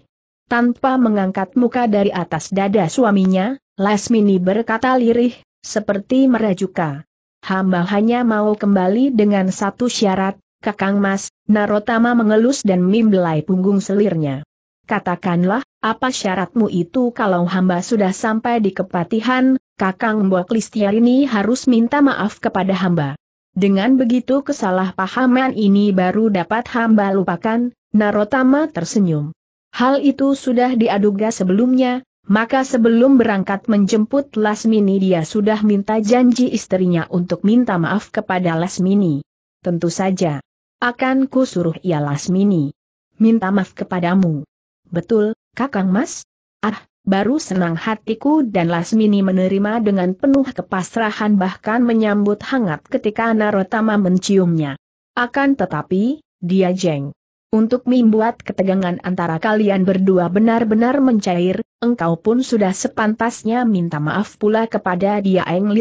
Tanpa mengangkat muka dari atas dada suaminya, Lasmini berkata lirih, seperti merajuka. Hamba hanya mau kembali dengan satu syarat, Kakang Mas, Narotama mengelus dan membelai punggung selirnya. Katakanlah, apa syaratmu itu kalau hamba sudah sampai di kepatihan, Kakang Mbok ini harus minta maaf kepada hamba. Dengan begitu kesalahpahaman ini baru dapat hamba lupakan, Narotama tersenyum. Hal itu sudah diaduga sebelumnya, maka sebelum berangkat menjemput Lasmini dia sudah minta janji istrinya untuk minta maaf kepada Lasmini. Tentu saja. Akan ku suruh ia Lasmini. Minta maaf kepadamu. Betul, Kakang Mas? Ah, baru senang hatiku dan Lasmini menerima dengan penuh kepasrahan bahkan menyambut hangat ketika Narotama menciumnya. Akan tetapi, dia jeng. Untuk membuat ketegangan antara kalian berdua benar-benar mencair, engkau pun sudah sepantasnya minta maaf pula kepada dia Eng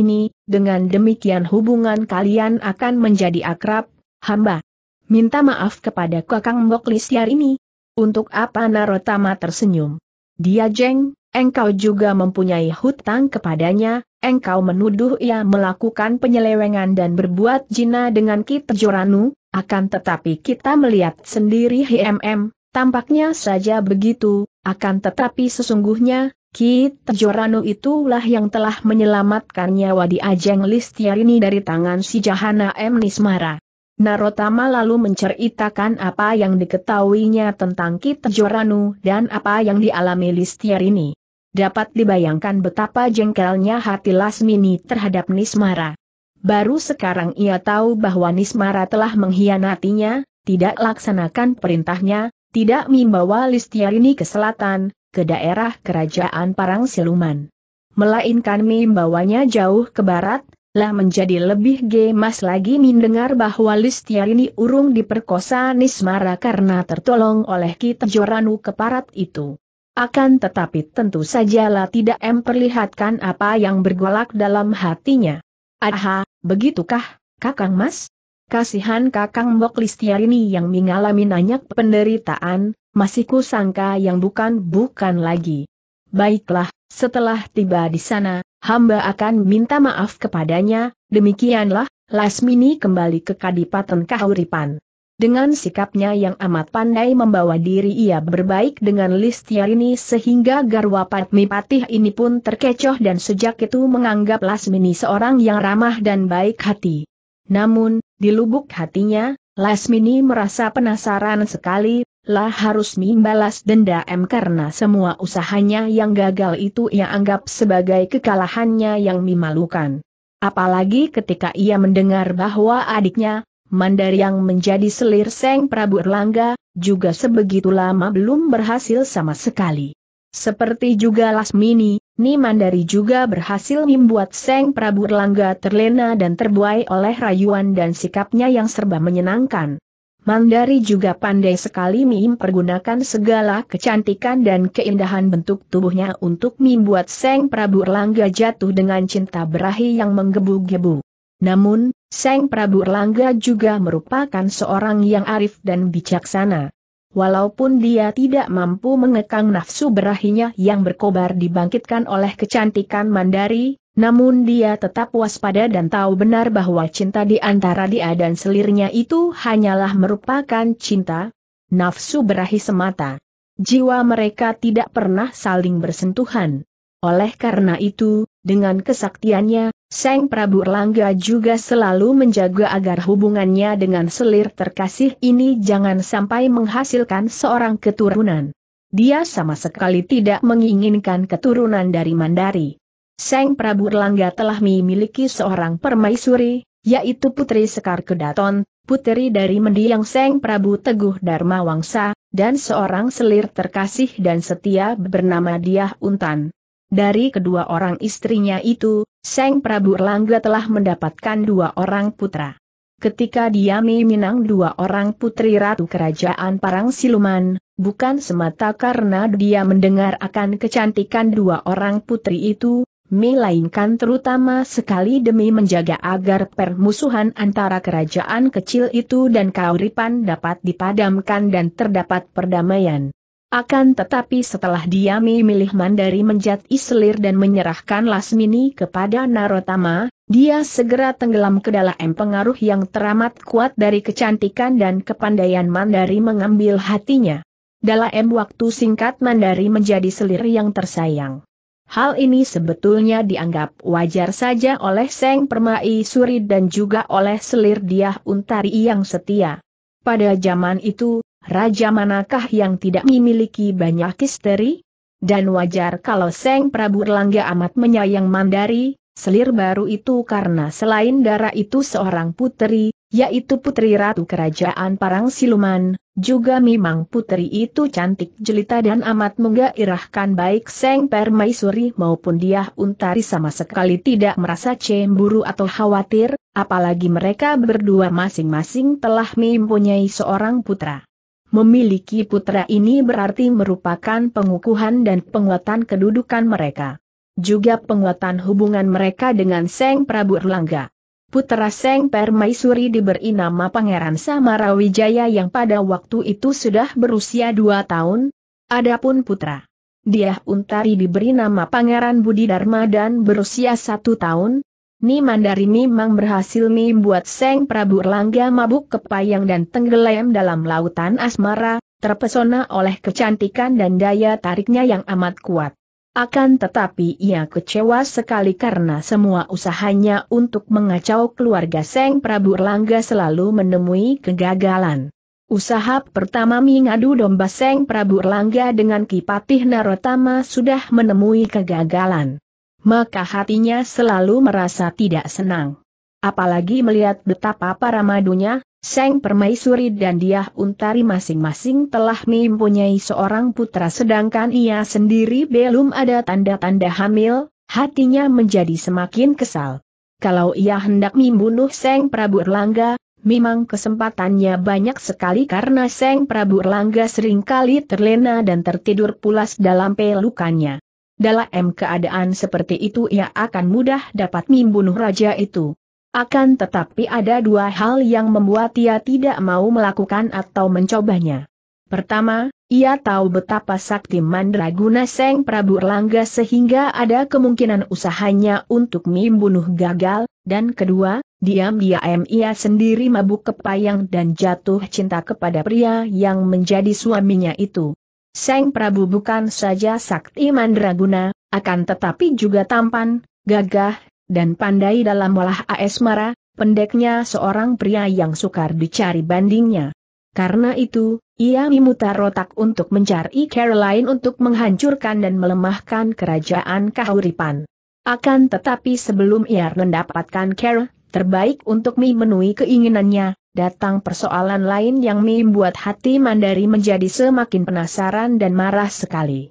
ini. dengan demikian hubungan kalian akan menjadi akrab, hamba. Minta maaf kepada Kakang Mbok ini. Untuk apa Narotama tersenyum? Dia jeng, engkau juga mempunyai hutang kepadanya, engkau menuduh ia melakukan penyelewengan dan berbuat jina dengan Kit Joranu, akan tetapi kita melihat sendiri HMM, tampaknya saja begitu, akan tetapi sesungguhnya, Kit Tejoranu itulah yang telah menyelamatkan nyawa di Ajeng Listiarini dari tangan si Jahana M. Nismara. Narotama lalu menceritakan apa yang diketahuinya tentang Joranu dan apa yang dialami Listiarini. Dapat dibayangkan betapa jengkelnya hati Lasmini terhadap Nismara. Baru sekarang ia tahu bahwa Nismara telah mengkhianatinya, tidak laksanakan perintahnya, tidak membawa Listiarini ke selatan, ke daerah kerajaan Parang Siluman. Melainkan membawanya jauh ke barat, lah menjadi lebih gemas lagi mendengar bahwa Listia ini urung diperkosa Nismara karena tertolong oleh kita joranu keparat itu. Akan tetapi tentu sajalah tidak memperlihatkan apa yang bergolak dalam hatinya. Aha, begitukah, Kakang Mas? Kasihan Kakang Mbok ini yang mengalami banyak penderitaan, masih kusangka yang bukan-bukan lagi. Baiklah, setelah tiba di sana, hamba akan minta maaf kepadanya, demikianlah, Lasmini kembali ke Kadipaten Kahuripan. Dengan sikapnya yang amat pandai membawa diri ia berbaik dengan Listia ini sehingga Garwa Patih ini pun terkecoh dan sejak itu menganggap Lasmini seorang yang ramah dan baik hati. Namun, di lubuk hatinya, Lasmini merasa penasaran sekali lah harus membalas dendam karena semua usahanya yang gagal itu ia anggap sebagai kekalahannya yang memalukan. Apalagi ketika ia mendengar bahwa adiknya, Mandar yang menjadi selir Seng Prabu Erlangga, juga sebegitu lama belum berhasil sama sekali. Seperti juga Lasmini, Ni Mandari juga berhasil membuat Seng Prabu Erlangga terlena dan terbuai oleh rayuan dan sikapnya yang serba menyenangkan. Mandari juga pandai sekali mempergunakan segala kecantikan dan keindahan bentuk tubuhnya untuk membuat Seng Prabu Erlangga jatuh dengan cinta berahi yang menggebu-gebu. Namun, Seng Prabu Erlangga juga merupakan seorang yang arif dan bijaksana. Walaupun dia tidak mampu mengekang nafsu berahinya yang berkobar dibangkitkan oleh kecantikan Mandari, namun dia tetap waspada dan tahu benar bahwa cinta di antara dia dan selirnya itu hanyalah merupakan cinta, nafsu berahi semata. Jiwa mereka tidak pernah saling bersentuhan. Oleh karena itu, dengan kesaktiannya, Seng Prabu Erlangga juga selalu menjaga agar hubungannya dengan selir terkasih ini jangan sampai menghasilkan seorang keturunan. Dia sama sekali tidak menginginkan keturunan dari Mandari. Seng Prabu Erlangga telah memiliki seorang permaisuri, yaitu Putri Sekar Kedaton, putri dari mendiang Seng Prabu Teguh Dharma Wangsa, dan seorang selir terkasih dan setia bernama Diah Untan. Dari kedua orang istrinya itu, Seng Prabu Erlangga telah mendapatkan dua orang putra. Ketika dia meminang dua orang putri ratu kerajaan Parang Siluman, bukan semata karena dia mendengar akan kecantikan dua orang putri itu, melainkan terutama sekali demi menjaga agar permusuhan antara kerajaan kecil itu dan Kauripan dapat dipadamkan dan terdapat perdamaian. Akan tetapi setelah dia memilih Mandari menjat Islir dan menyerahkan Lasmini kepada Narotama, dia segera tenggelam ke dalam pengaruh yang teramat kuat dari kecantikan dan kepandaian Mandari mengambil hatinya. Dalam waktu singkat Mandari menjadi selir yang tersayang. Hal ini sebetulnya dianggap wajar saja oleh Seng Permai Suri dan juga oleh selir dia Untari yang setia. Pada zaman itu, raja manakah yang tidak memiliki banyak istri? Dan wajar kalau Seng Prabu Erlangga amat menyayang Mandari, selir baru itu karena selain darah itu seorang putri, yaitu putri ratu kerajaan Parang Siluman, juga memang putri itu cantik jelita dan amat menggairahkan baik Seng Permaisuri maupun dia untari sama sekali tidak merasa cemburu atau khawatir, apalagi mereka berdua masing-masing telah mempunyai seorang putra. Memiliki putra ini berarti merupakan pengukuhan dan penguatan kedudukan mereka. Juga penguatan hubungan mereka dengan Seng Prabu Erlangga. Putra Seng Permaisuri diberi nama Pangeran Samarawijaya yang pada waktu itu sudah berusia dua tahun. Adapun putra dia Untari diberi nama Pangeran Budi Dharma dan berusia satu tahun. Ni Mandari memang berhasil membuat Seng Prabu Erlangga mabuk kepayang dan tenggelam dalam lautan asmara, terpesona oleh kecantikan dan daya tariknya yang amat kuat. Akan tetapi ia kecewa sekali karena semua usahanya untuk mengacau keluarga Seng Prabu Erlangga selalu menemui kegagalan. Usaha pertama mengadu domba Seng Prabu Erlangga dengan Kipatih Narotama sudah menemui kegagalan. Maka hatinya selalu merasa tidak senang. Apalagi melihat betapa para madunya, Seng Permaisuri dan Diah Untari masing-masing telah mempunyai seorang putra sedangkan ia sendiri belum ada tanda-tanda hamil, hatinya menjadi semakin kesal. Kalau ia hendak membunuh Seng Prabu Erlangga, memang kesempatannya banyak sekali karena Seng Prabu Erlangga seringkali terlena dan tertidur pulas dalam pelukannya. Dalam keadaan seperti itu ia akan mudah dapat membunuh raja itu. Akan tetapi ada dua hal yang membuat ia tidak mau melakukan atau mencobanya. Pertama, ia tahu betapa sakti mandraguna Seng Prabu Erlangga sehingga ada kemungkinan usahanya untuk membunuh gagal, dan kedua, diam-diam ia sendiri mabuk kepayang dan jatuh cinta kepada pria yang menjadi suaminya itu. Seng Prabu bukan saja sakti mandraguna, akan tetapi juga tampan, gagah, dan pandai dalam olah AS Mara, pendeknya seorang pria yang sukar dicari bandingnya. Karena itu, ia memutar otak untuk mencari Caroline untuk menghancurkan dan melemahkan kerajaan Kahuripan. Akan tetapi sebelum ia mendapatkan Carol, terbaik untuk memenuhi keinginannya, datang persoalan lain yang membuat hati Mandari menjadi semakin penasaran dan marah sekali.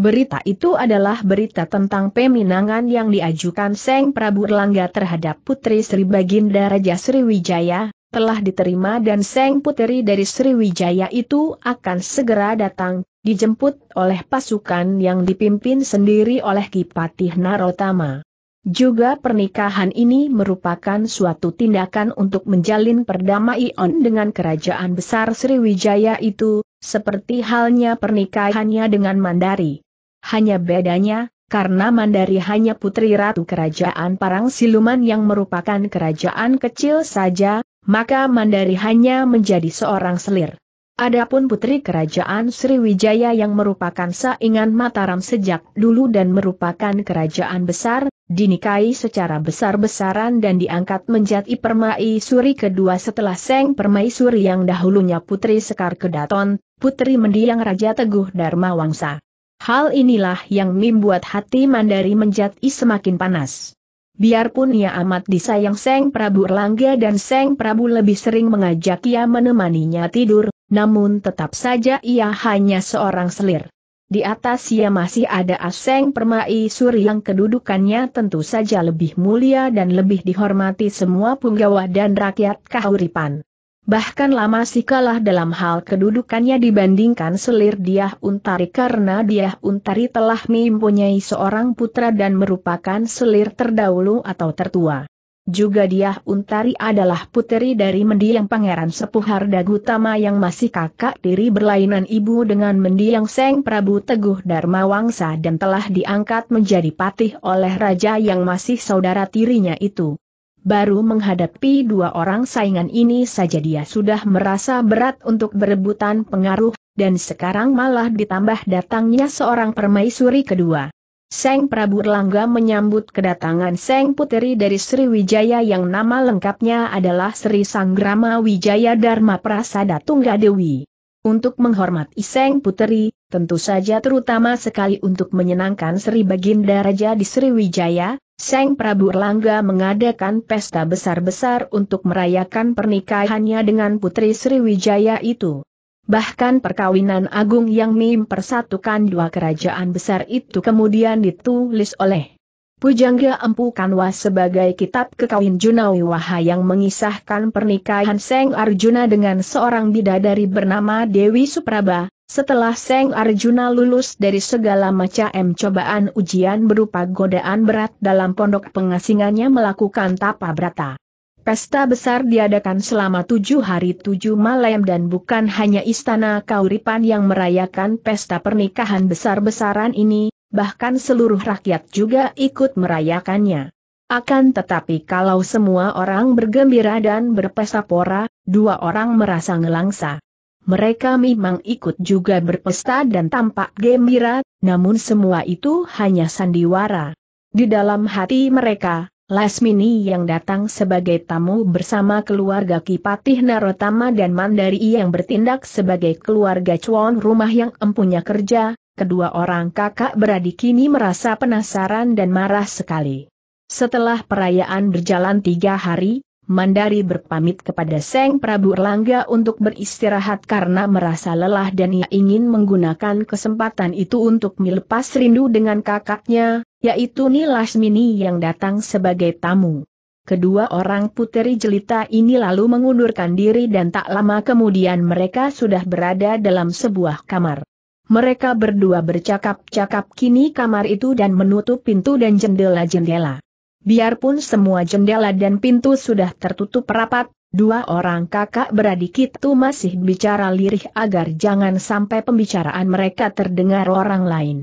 Berita itu adalah berita tentang peminangan yang diajukan Seng Prabu Erlangga terhadap Putri Sri Baginda Raja Sriwijaya, telah diterima dan Seng Putri dari Sriwijaya itu akan segera datang, dijemput oleh pasukan yang dipimpin sendiri oleh Kipatih Narotama. Juga pernikahan ini merupakan suatu tindakan untuk menjalin perdamaian dengan kerajaan besar Sriwijaya itu, seperti halnya pernikahannya dengan Mandari. Hanya bedanya, karena Mandari hanya putri ratu kerajaan Parang Siluman yang merupakan kerajaan kecil saja, maka Mandari hanya menjadi seorang selir. Adapun putri kerajaan Sriwijaya yang merupakan saingan Mataram sejak dulu dan merupakan kerajaan besar, dinikahi secara besar-besaran dan diangkat menjadi permai suri kedua setelah Seng Permai Suri yang dahulunya putri Sekar Kedaton, putri mendiang Raja Teguh Dharma Wangsa. Hal inilah yang membuat hati Mandari menjadi semakin panas. Biarpun ia amat disayang Seng Prabu Erlangga dan Seng Prabu lebih sering mengajak ia menemaninya tidur, namun tetap saja ia hanya seorang selir. Di atas ia masih ada Aseng permai suri yang kedudukannya tentu saja lebih mulia dan lebih dihormati semua punggawa dan rakyat kahuripan. Bahkan lama si kalah dalam hal kedudukannya dibandingkan selir Diah Untari karena Diah Untari telah mempunyai seorang putra dan merupakan selir terdahulu atau tertua. Juga Diah Untari adalah putri dari mendiang Pangeran Sepuh Hardagutama yang masih kakak tiri berlainan ibu dengan mendiang Seng Prabu Teguh Dharmawangsa dan telah diangkat menjadi patih oleh raja yang masih saudara tirinya itu. Baru menghadapi dua orang saingan ini saja dia sudah merasa berat untuk berebutan pengaruh, dan sekarang malah ditambah datangnya seorang permaisuri kedua. Seng Prabu Erlangga menyambut kedatangan Seng Puteri dari Sriwijaya yang nama lengkapnya adalah Sri Sanggrama Wijaya Dharma Prasada Tunggadewi. Untuk menghormati Seng Puteri, tentu saja terutama sekali untuk menyenangkan Sri Baginda Raja di Sriwijaya, Seng Prabu Erlangga mengadakan pesta besar-besar untuk merayakan pernikahannya dengan Putri Sriwijaya itu. Bahkan perkawinan agung yang mempersatukan dua kerajaan besar itu kemudian ditulis oleh Pujangga Empu Kanwa sebagai kitab kekawin Junawiwaha yang mengisahkan pernikahan Seng Arjuna dengan seorang bidadari bernama Dewi Supraba, setelah Seng Arjuna lulus dari segala macam cobaan ujian berupa godaan berat dalam pondok pengasingannya melakukan tapa brata. Pesta besar diadakan selama tujuh hari tujuh malam dan bukan hanya istana Kauripan yang merayakan pesta pernikahan besar-besaran ini, bahkan seluruh rakyat juga ikut merayakannya. Akan tetapi kalau semua orang bergembira dan berpesta pora, dua orang merasa ngelangsa mereka memang ikut juga berpesta dan tampak gembira, namun semua itu hanya sandiwara. Di dalam hati mereka, Lasmini yang datang sebagai tamu bersama keluarga Kipatih Narotama dan Mandari yang bertindak sebagai keluarga cuan rumah yang empunya kerja, kedua orang kakak beradik ini merasa penasaran dan marah sekali. Setelah perayaan berjalan tiga hari, Mandari berpamit kepada Seng Prabu Erlangga untuk beristirahat karena merasa lelah dan ia ingin menggunakan kesempatan itu untuk melepas rindu dengan kakaknya, yaitu Nilasmini yang datang sebagai tamu. Kedua orang puteri jelita ini lalu mengundurkan diri dan tak lama kemudian mereka sudah berada dalam sebuah kamar. Mereka berdua bercakap-cakap kini kamar itu dan menutup pintu dan jendela-jendela. Biarpun semua jendela dan pintu sudah tertutup rapat, dua orang kakak beradik itu masih bicara lirih agar jangan sampai pembicaraan mereka terdengar orang lain.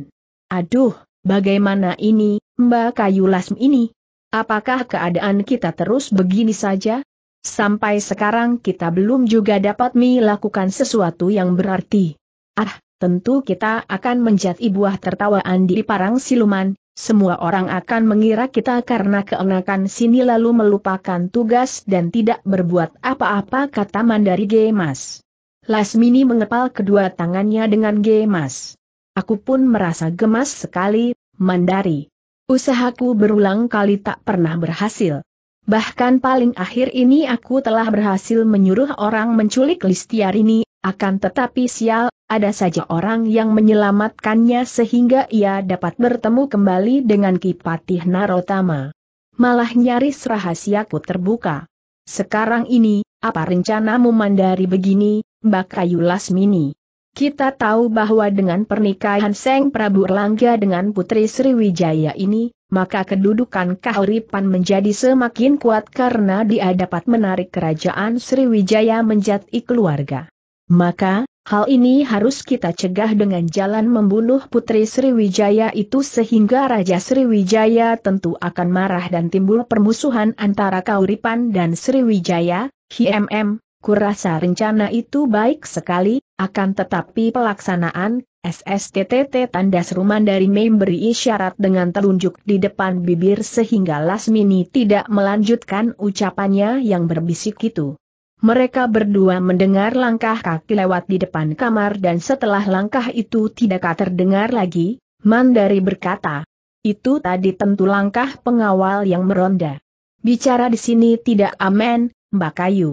Aduh, bagaimana ini, Mbak Kayu Lasmi ini? Apakah keadaan kita terus begini saja? Sampai sekarang kita belum juga dapat melakukan sesuatu yang berarti. Ah, tentu kita akan menjadi buah tertawaan di parang siluman, semua orang akan mengira kita karena keenakan sini lalu melupakan tugas dan tidak berbuat apa-apa kata Mandari Gemas. Lasmini mengepal kedua tangannya dengan gemas. Aku pun merasa gemas sekali, Mandari. Usahaku berulang kali tak pernah berhasil. Bahkan paling akhir ini aku telah berhasil menyuruh orang menculik Listiarini, akan tetapi sial, ada saja orang yang menyelamatkannya sehingga ia dapat bertemu kembali dengan Kipatih Narotama. Malah nyaris rahasiaku terbuka. Sekarang ini, apa rencanamu mandari begini, Mbak Kayu Lasmini? Kita tahu bahwa dengan pernikahan Seng Prabu Erlangga dengan Putri Sriwijaya ini, maka kedudukan Kahuripan menjadi semakin kuat karena dia dapat menarik kerajaan Sriwijaya menjadi keluarga. Maka, hal ini harus kita cegah dengan jalan membunuh Putri Sriwijaya itu sehingga Raja Sriwijaya tentu akan marah dan timbul permusuhan antara Kauripan dan Sriwijaya, HMM, kurasa rencana itu baik sekali, akan tetapi pelaksanaan, SSTTT tandas rumah dari Mei beri isyarat dengan telunjuk di depan bibir sehingga Lasmini tidak melanjutkan ucapannya yang berbisik itu. Mereka berdua mendengar langkah kaki lewat di depan kamar dan setelah langkah itu tidak terdengar lagi, Mandari berkata, itu tadi tentu langkah pengawal yang meronda. Bicara di sini tidak aman, Mbak Kayu.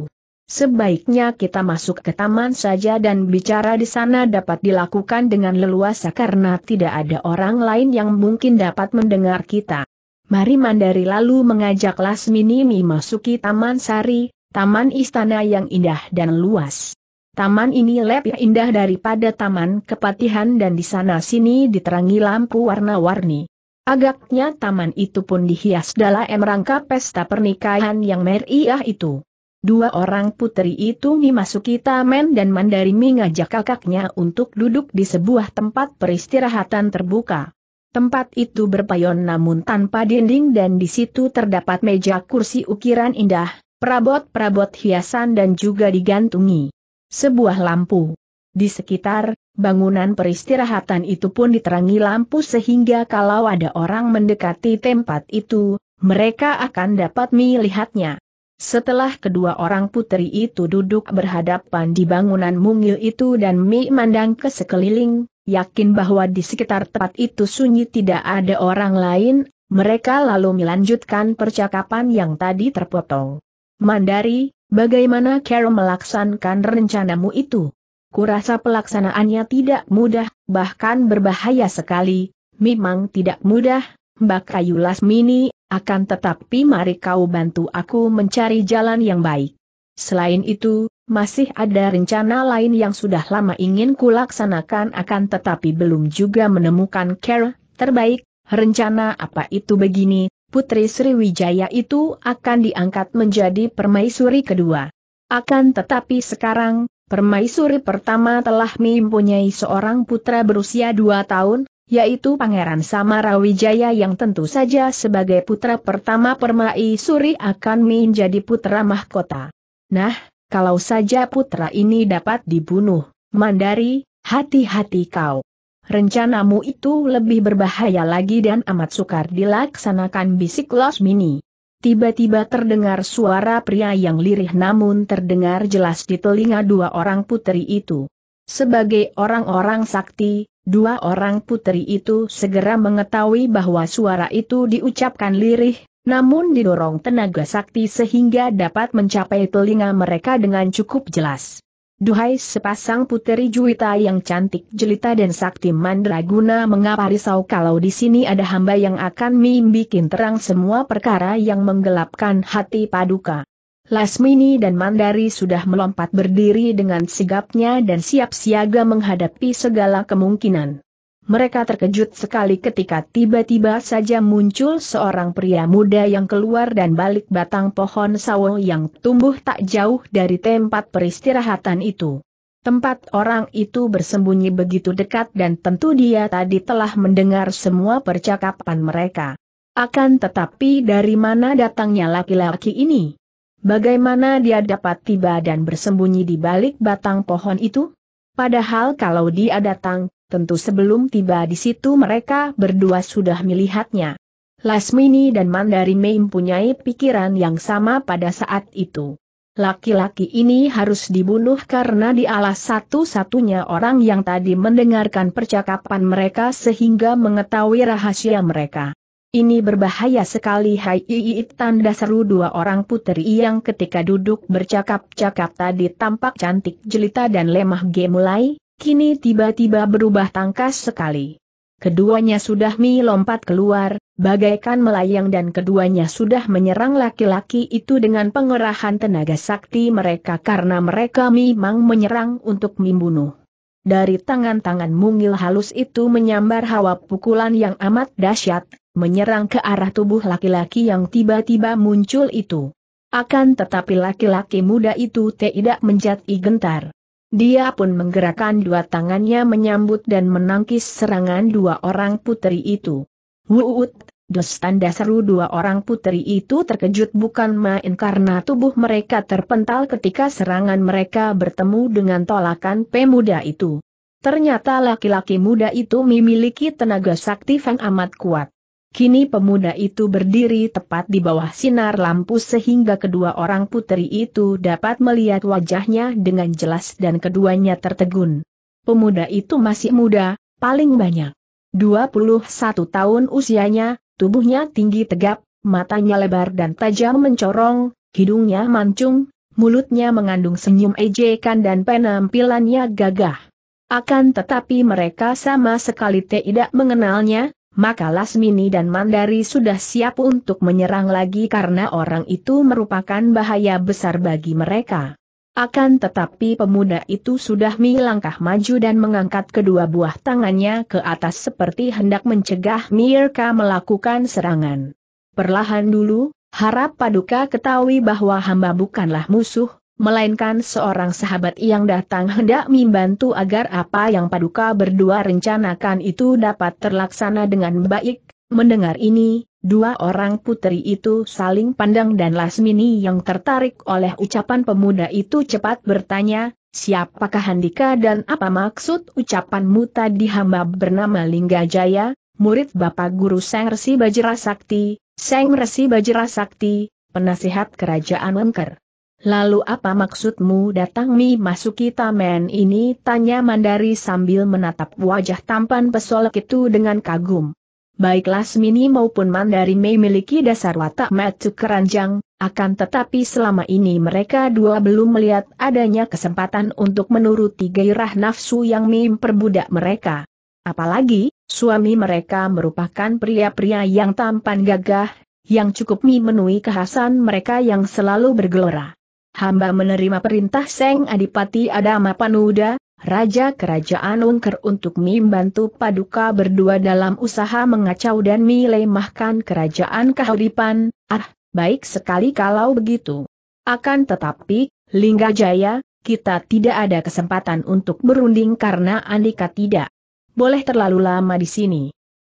Sebaiknya kita masuk ke taman saja dan bicara di sana dapat dilakukan dengan leluasa karena tidak ada orang lain yang mungkin dapat mendengar kita. Mari Mandari lalu mengajak Lasmini memasuki Taman Sari, Taman istana yang indah dan luas. Taman ini lebih indah daripada taman kepatihan dan di sana sini diterangi lampu warna-warni. Agaknya taman itu pun dihias dalam rangka pesta pernikahan yang meriah itu. Dua orang putri itu memasuki taman dan mandari ngajak kakaknya untuk duduk di sebuah tempat peristirahatan terbuka. Tempat itu berpayon namun tanpa dinding dan di situ terdapat meja kursi ukiran indah, perabot-perabot hiasan dan juga digantungi sebuah lampu. Di sekitar, bangunan peristirahatan itu pun diterangi lampu sehingga kalau ada orang mendekati tempat itu, mereka akan dapat melihatnya. Setelah kedua orang putri itu duduk berhadapan di bangunan mungil itu dan Mi mandang ke sekeliling, yakin bahwa di sekitar tempat itu sunyi tidak ada orang lain, mereka lalu melanjutkan percakapan yang tadi terpotong. Mandari, bagaimana Carol melaksanakan rencanamu itu? Kurasa pelaksanaannya tidak mudah, bahkan berbahaya sekali, memang tidak mudah, Mbak Kayu Lasmini, akan tetapi mari kau bantu aku mencari jalan yang baik. Selain itu, masih ada rencana lain yang sudah lama ingin kulaksanakan akan tetapi belum juga menemukan care terbaik, rencana apa itu begini, Putri Sriwijaya itu akan diangkat menjadi permaisuri kedua. Akan tetapi sekarang, permaisuri pertama telah mempunyai seorang putra berusia dua tahun, yaitu Pangeran Samarawijaya yang tentu saja sebagai putra pertama Permaisuri akan menjadi putra mahkota. Nah, kalau saja putra ini dapat dibunuh, Mandari, hati-hati kau. Rencanamu itu lebih berbahaya lagi dan amat sukar dilaksanakan bisik Los Mini. Tiba-tiba terdengar suara pria yang lirih namun terdengar jelas di telinga dua orang putri itu. Sebagai orang-orang sakti, dua orang putri itu segera mengetahui bahwa suara itu diucapkan lirih, namun didorong tenaga sakti sehingga dapat mencapai telinga mereka dengan cukup jelas. Duhai sepasang puteri juwita yang cantik jelita dan sakti mandraguna mengapa risau kalau di sini ada hamba yang akan mimbikin terang semua perkara yang menggelapkan hati paduka. Lasmini dan Mandari sudah melompat berdiri dengan sigapnya dan siap siaga menghadapi segala kemungkinan mereka terkejut sekali ketika tiba-tiba saja muncul seorang pria muda yang keluar dan balik batang pohon sawo yang tumbuh tak jauh dari tempat peristirahatan itu. Tempat orang itu bersembunyi begitu dekat dan tentu dia tadi telah mendengar semua percakapan mereka. Akan tetapi dari mana datangnya laki-laki ini? Bagaimana dia dapat tiba dan bersembunyi di balik batang pohon itu? Padahal kalau dia datang, tentu sebelum tiba di situ mereka berdua sudah melihatnya. Lasmini dan Mandarime mempunyai pikiran yang sama pada saat itu. Laki-laki ini harus dibunuh karena dialah satu-satunya orang yang tadi mendengarkan percakapan mereka sehingga mengetahui rahasia mereka. Ini berbahaya sekali hai iit tanda seru dua orang putri yang ketika duduk bercakap-cakap tadi tampak cantik jelita dan lemah gemulai, kini tiba-tiba berubah tangkas sekali. Keduanya sudah mi keluar, bagaikan melayang dan keduanya sudah menyerang laki-laki itu dengan pengerahan tenaga sakti mereka karena mereka memang menyerang untuk membunuh. Dari tangan-tangan mungil halus itu menyambar hawa pukulan yang amat dahsyat, menyerang ke arah tubuh laki-laki yang tiba-tiba muncul itu. Akan tetapi laki-laki muda itu tidak menjadi gentar. Dia pun menggerakkan dua tangannya menyambut dan menangkis serangan dua orang putri itu. Wuut, dos tanda seru dua orang putri itu terkejut bukan main karena tubuh mereka terpental ketika serangan mereka bertemu dengan tolakan pemuda itu. Ternyata laki-laki muda itu memiliki tenaga sakti yang amat kuat. Kini pemuda itu berdiri tepat di bawah sinar lampu sehingga kedua orang putri itu dapat melihat wajahnya dengan jelas dan keduanya tertegun. Pemuda itu masih muda, paling banyak. 21 tahun usianya, tubuhnya tinggi tegap, matanya lebar dan tajam mencorong, hidungnya mancung, mulutnya mengandung senyum ejekan dan penampilannya gagah. Akan tetapi mereka sama sekali tidak mengenalnya, maka Lasmini dan Mandari sudah siap untuk menyerang lagi karena orang itu merupakan bahaya besar bagi mereka. Akan tetapi pemuda itu sudah mi maju dan mengangkat kedua buah tangannya ke atas seperti hendak mencegah Mirka melakukan serangan. Perlahan dulu, harap Paduka ketahui bahwa hamba bukanlah musuh, melainkan seorang sahabat yang datang hendak membantu agar apa yang paduka berdua rencanakan itu dapat terlaksana dengan baik. Mendengar ini, dua orang putri itu saling pandang dan Lasmini yang tertarik oleh ucapan pemuda itu cepat bertanya, Siapakah Handika dan apa maksud ucapanmu tadi hamba bernama Lingga Jaya, murid Bapak Guru Seng Resi Bajra Sakti, Seng Resi Bajra Sakti, penasihat kerajaan Mengker. Lalu apa maksudmu datang mi masuki taman ini? Tanya Mandari sambil menatap wajah tampan pesolek itu dengan kagum. Baik Lasmini maupun Mandari Mei memiliki dasar watak metu keranjang, akan tetapi selama ini mereka dua belum melihat adanya kesempatan untuk menuruti gairah nafsu yang memperbudak mereka. Apalagi, suami mereka merupakan pria-pria yang tampan gagah, yang cukup memenuhi kehasan mereka yang selalu bergelora. Hamba menerima perintah Seng Adipati Adama Panuda, Raja Kerajaan Ungker untuk membantu Paduka berdua dalam usaha mengacau dan melemahkan Kerajaan Kahuripan, ah, baik sekali kalau begitu. Akan tetapi, Lingga Jaya, kita tidak ada kesempatan untuk berunding karena Andika tidak boleh terlalu lama di sini.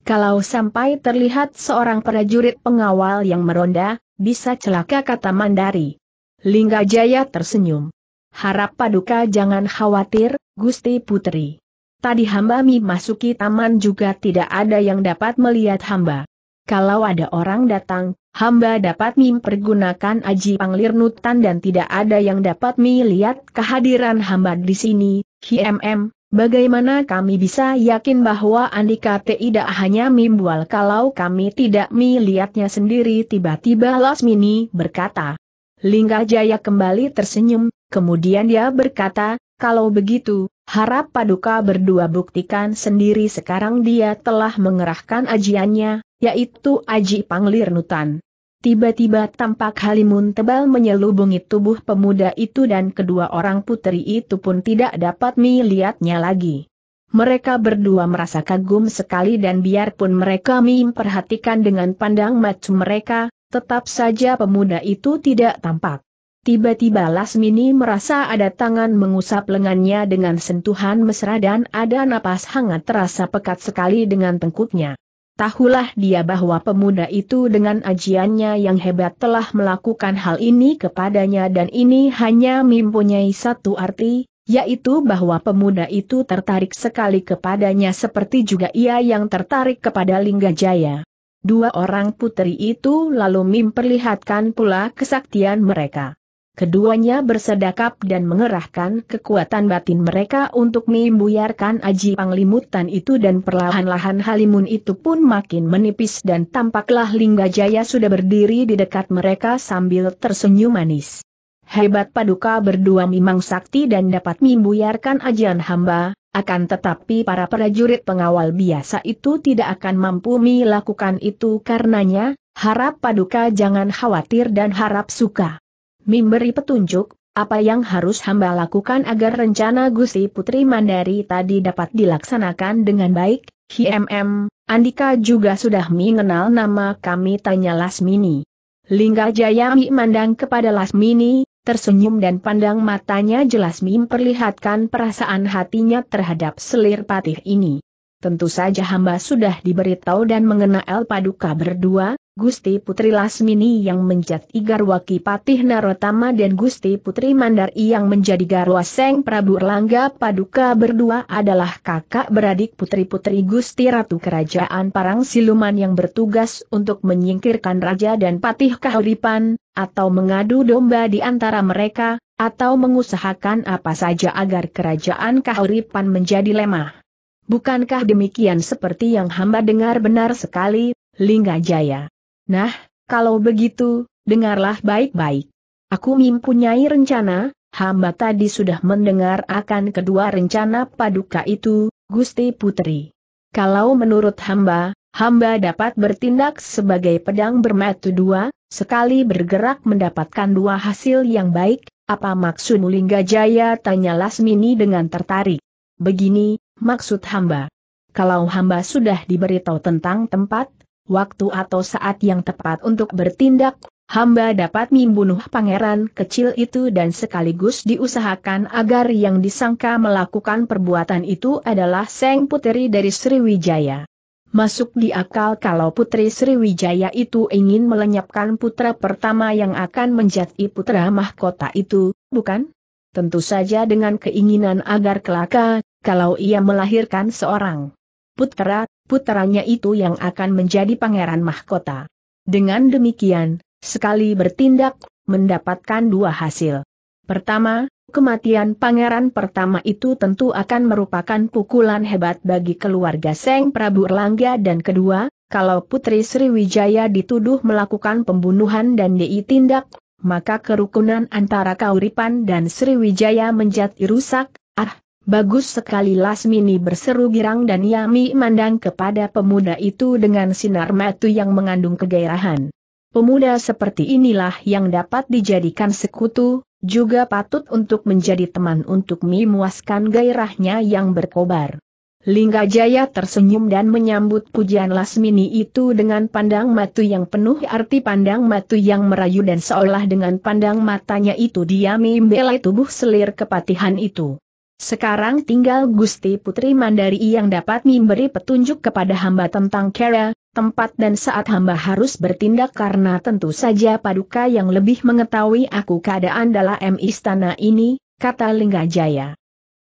Kalau sampai terlihat seorang prajurit pengawal yang meronda, bisa celaka kata Mandari. Lingga Jaya tersenyum. Harap paduka jangan khawatir, Gusti Putri. Tadi hamba mi masuki taman juga tidak ada yang dapat melihat hamba. Kalau ada orang datang, hamba dapat mempergunakan aji panglir nutan dan tidak ada yang dapat mi lihat kehadiran hamba di sini, HMM. Bagaimana kami bisa yakin bahwa Andika tidak hanya mimbual kalau kami tidak melihatnya sendiri tiba-tiba Lasmini berkata. Lingga Jaya kembali tersenyum, kemudian dia berkata, kalau begitu, harap Paduka berdua buktikan sendiri sekarang dia telah mengerahkan ajiannya, yaitu Aji panglir Nutan. Tiba-tiba tampak halimun tebal menyelubungi tubuh pemuda itu dan kedua orang putri itu pun tidak dapat melihatnya lagi. Mereka berdua merasa kagum sekali dan biarpun mereka memperhatikan dengan pandang mata mereka, Tetap saja pemuda itu tidak tampak. Tiba-tiba Lasmini merasa ada tangan mengusap lengannya dengan sentuhan mesra dan ada napas hangat terasa pekat sekali dengan tengkuknya. Tahulah dia bahwa pemuda itu dengan ajiannya yang hebat telah melakukan hal ini kepadanya dan ini hanya mempunyai satu arti, yaitu bahwa pemuda itu tertarik sekali kepadanya seperti juga ia yang tertarik kepada Lingga Jaya. Dua orang putri itu lalu memperlihatkan pula kesaktian mereka. Keduanya bersedakap dan mengerahkan kekuatan batin mereka untuk membuyarkan aji panglimutan itu dan perlahan-lahan halimun itu pun makin menipis dan tampaklah Lingga Jaya sudah berdiri di dekat mereka sambil tersenyum manis. Hebat paduka berdua memang sakti dan dapat membuyarkan ajian hamba, akan tetapi para prajurit pengawal biasa itu tidak akan mampu melakukan itu karenanya, harap paduka jangan khawatir dan harap suka. Memberi petunjuk, apa yang harus hamba lakukan agar rencana Gusti Putri Mandari tadi dapat dilaksanakan dengan baik, HMM, Andika juga sudah mengenal nama kami tanya Lasmini. Lingga Jaya Mi mandang kepada Lasmini, tersenyum dan pandang matanya jelas memperlihatkan perasaan hatinya terhadap selir patih ini. Tentu saja hamba sudah diberitahu dan mengenal paduka berdua, Gusti Putri Lasmini yang menjadi Garwaki Patih Narotama dan Gusti Putri Mandari yang menjadi garwaseng Prabu Erlangga Paduka berdua adalah kakak beradik putri-putri Gusti Ratu Kerajaan Parang Siluman yang bertugas untuk menyingkirkan Raja dan Patih Kahuripan, atau mengadu domba di antara mereka, atau mengusahakan apa saja agar Kerajaan Kahuripan menjadi lemah. Bukankah demikian seperti yang hamba dengar benar sekali, Lingga Jaya? Nah, kalau begitu, dengarlah baik-baik. Aku mempunyai rencana, hamba tadi sudah mendengar akan kedua rencana paduka itu, Gusti Putri. Kalau menurut hamba, hamba dapat bertindak sebagai pedang bermatu dua, sekali bergerak mendapatkan dua hasil yang baik, apa maksud Lingga Jaya tanya Lasmini dengan tertarik. Begini, maksud hamba. Kalau hamba sudah diberitahu tentang tempat, waktu atau saat yang tepat untuk bertindak, hamba dapat membunuh pangeran kecil itu dan sekaligus diusahakan agar yang disangka melakukan perbuatan itu adalah Seng Puteri dari Sriwijaya. Masuk di akal kalau Putri Sriwijaya itu ingin melenyapkan putra pertama yang akan menjadi putra mahkota itu, bukan? Tentu saja dengan keinginan agar kelaka, kalau ia melahirkan seorang putra, putranya itu yang akan menjadi pangeran mahkota. Dengan demikian, sekali bertindak, mendapatkan dua hasil. Pertama, kematian pangeran pertama itu tentu akan merupakan pukulan hebat bagi keluarga Seng Prabu Erlangga dan kedua, kalau Putri Sriwijaya dituduh melakukan pembunuhan dan diitindak, maka kerukunan antara Kauripan dan Sriwijaya menjadi rusak, ah, Bagus sekali Lasmini berseru girang dan Yami mandang kepada pemuda itu dengan sinar mata yang mengandung kegairahan. Pemuda seperti inilah yang dapat dijadikan sekutu, juga patut untuk menjadi teman untuk memuaskan gairahnya yang berkobar. Lingga Jaya tersenyum dan menyambut pujian Lasmini itu dengan pandang mata yang penuh arti pandang mata yang merayu dan seolah dengan pandang matanya itu dia membelai tubuh selir kepatihan itu. Sekarang tinggal Gusti Putri Mandari yang dapat memberi petunjuk kepada hamba tentang Kera, tempat dan saat hamba harus bertindak karena tentu saja Paduka yang lebih mengetahui aku keadaan dalam istana ini, kata Linggajaya.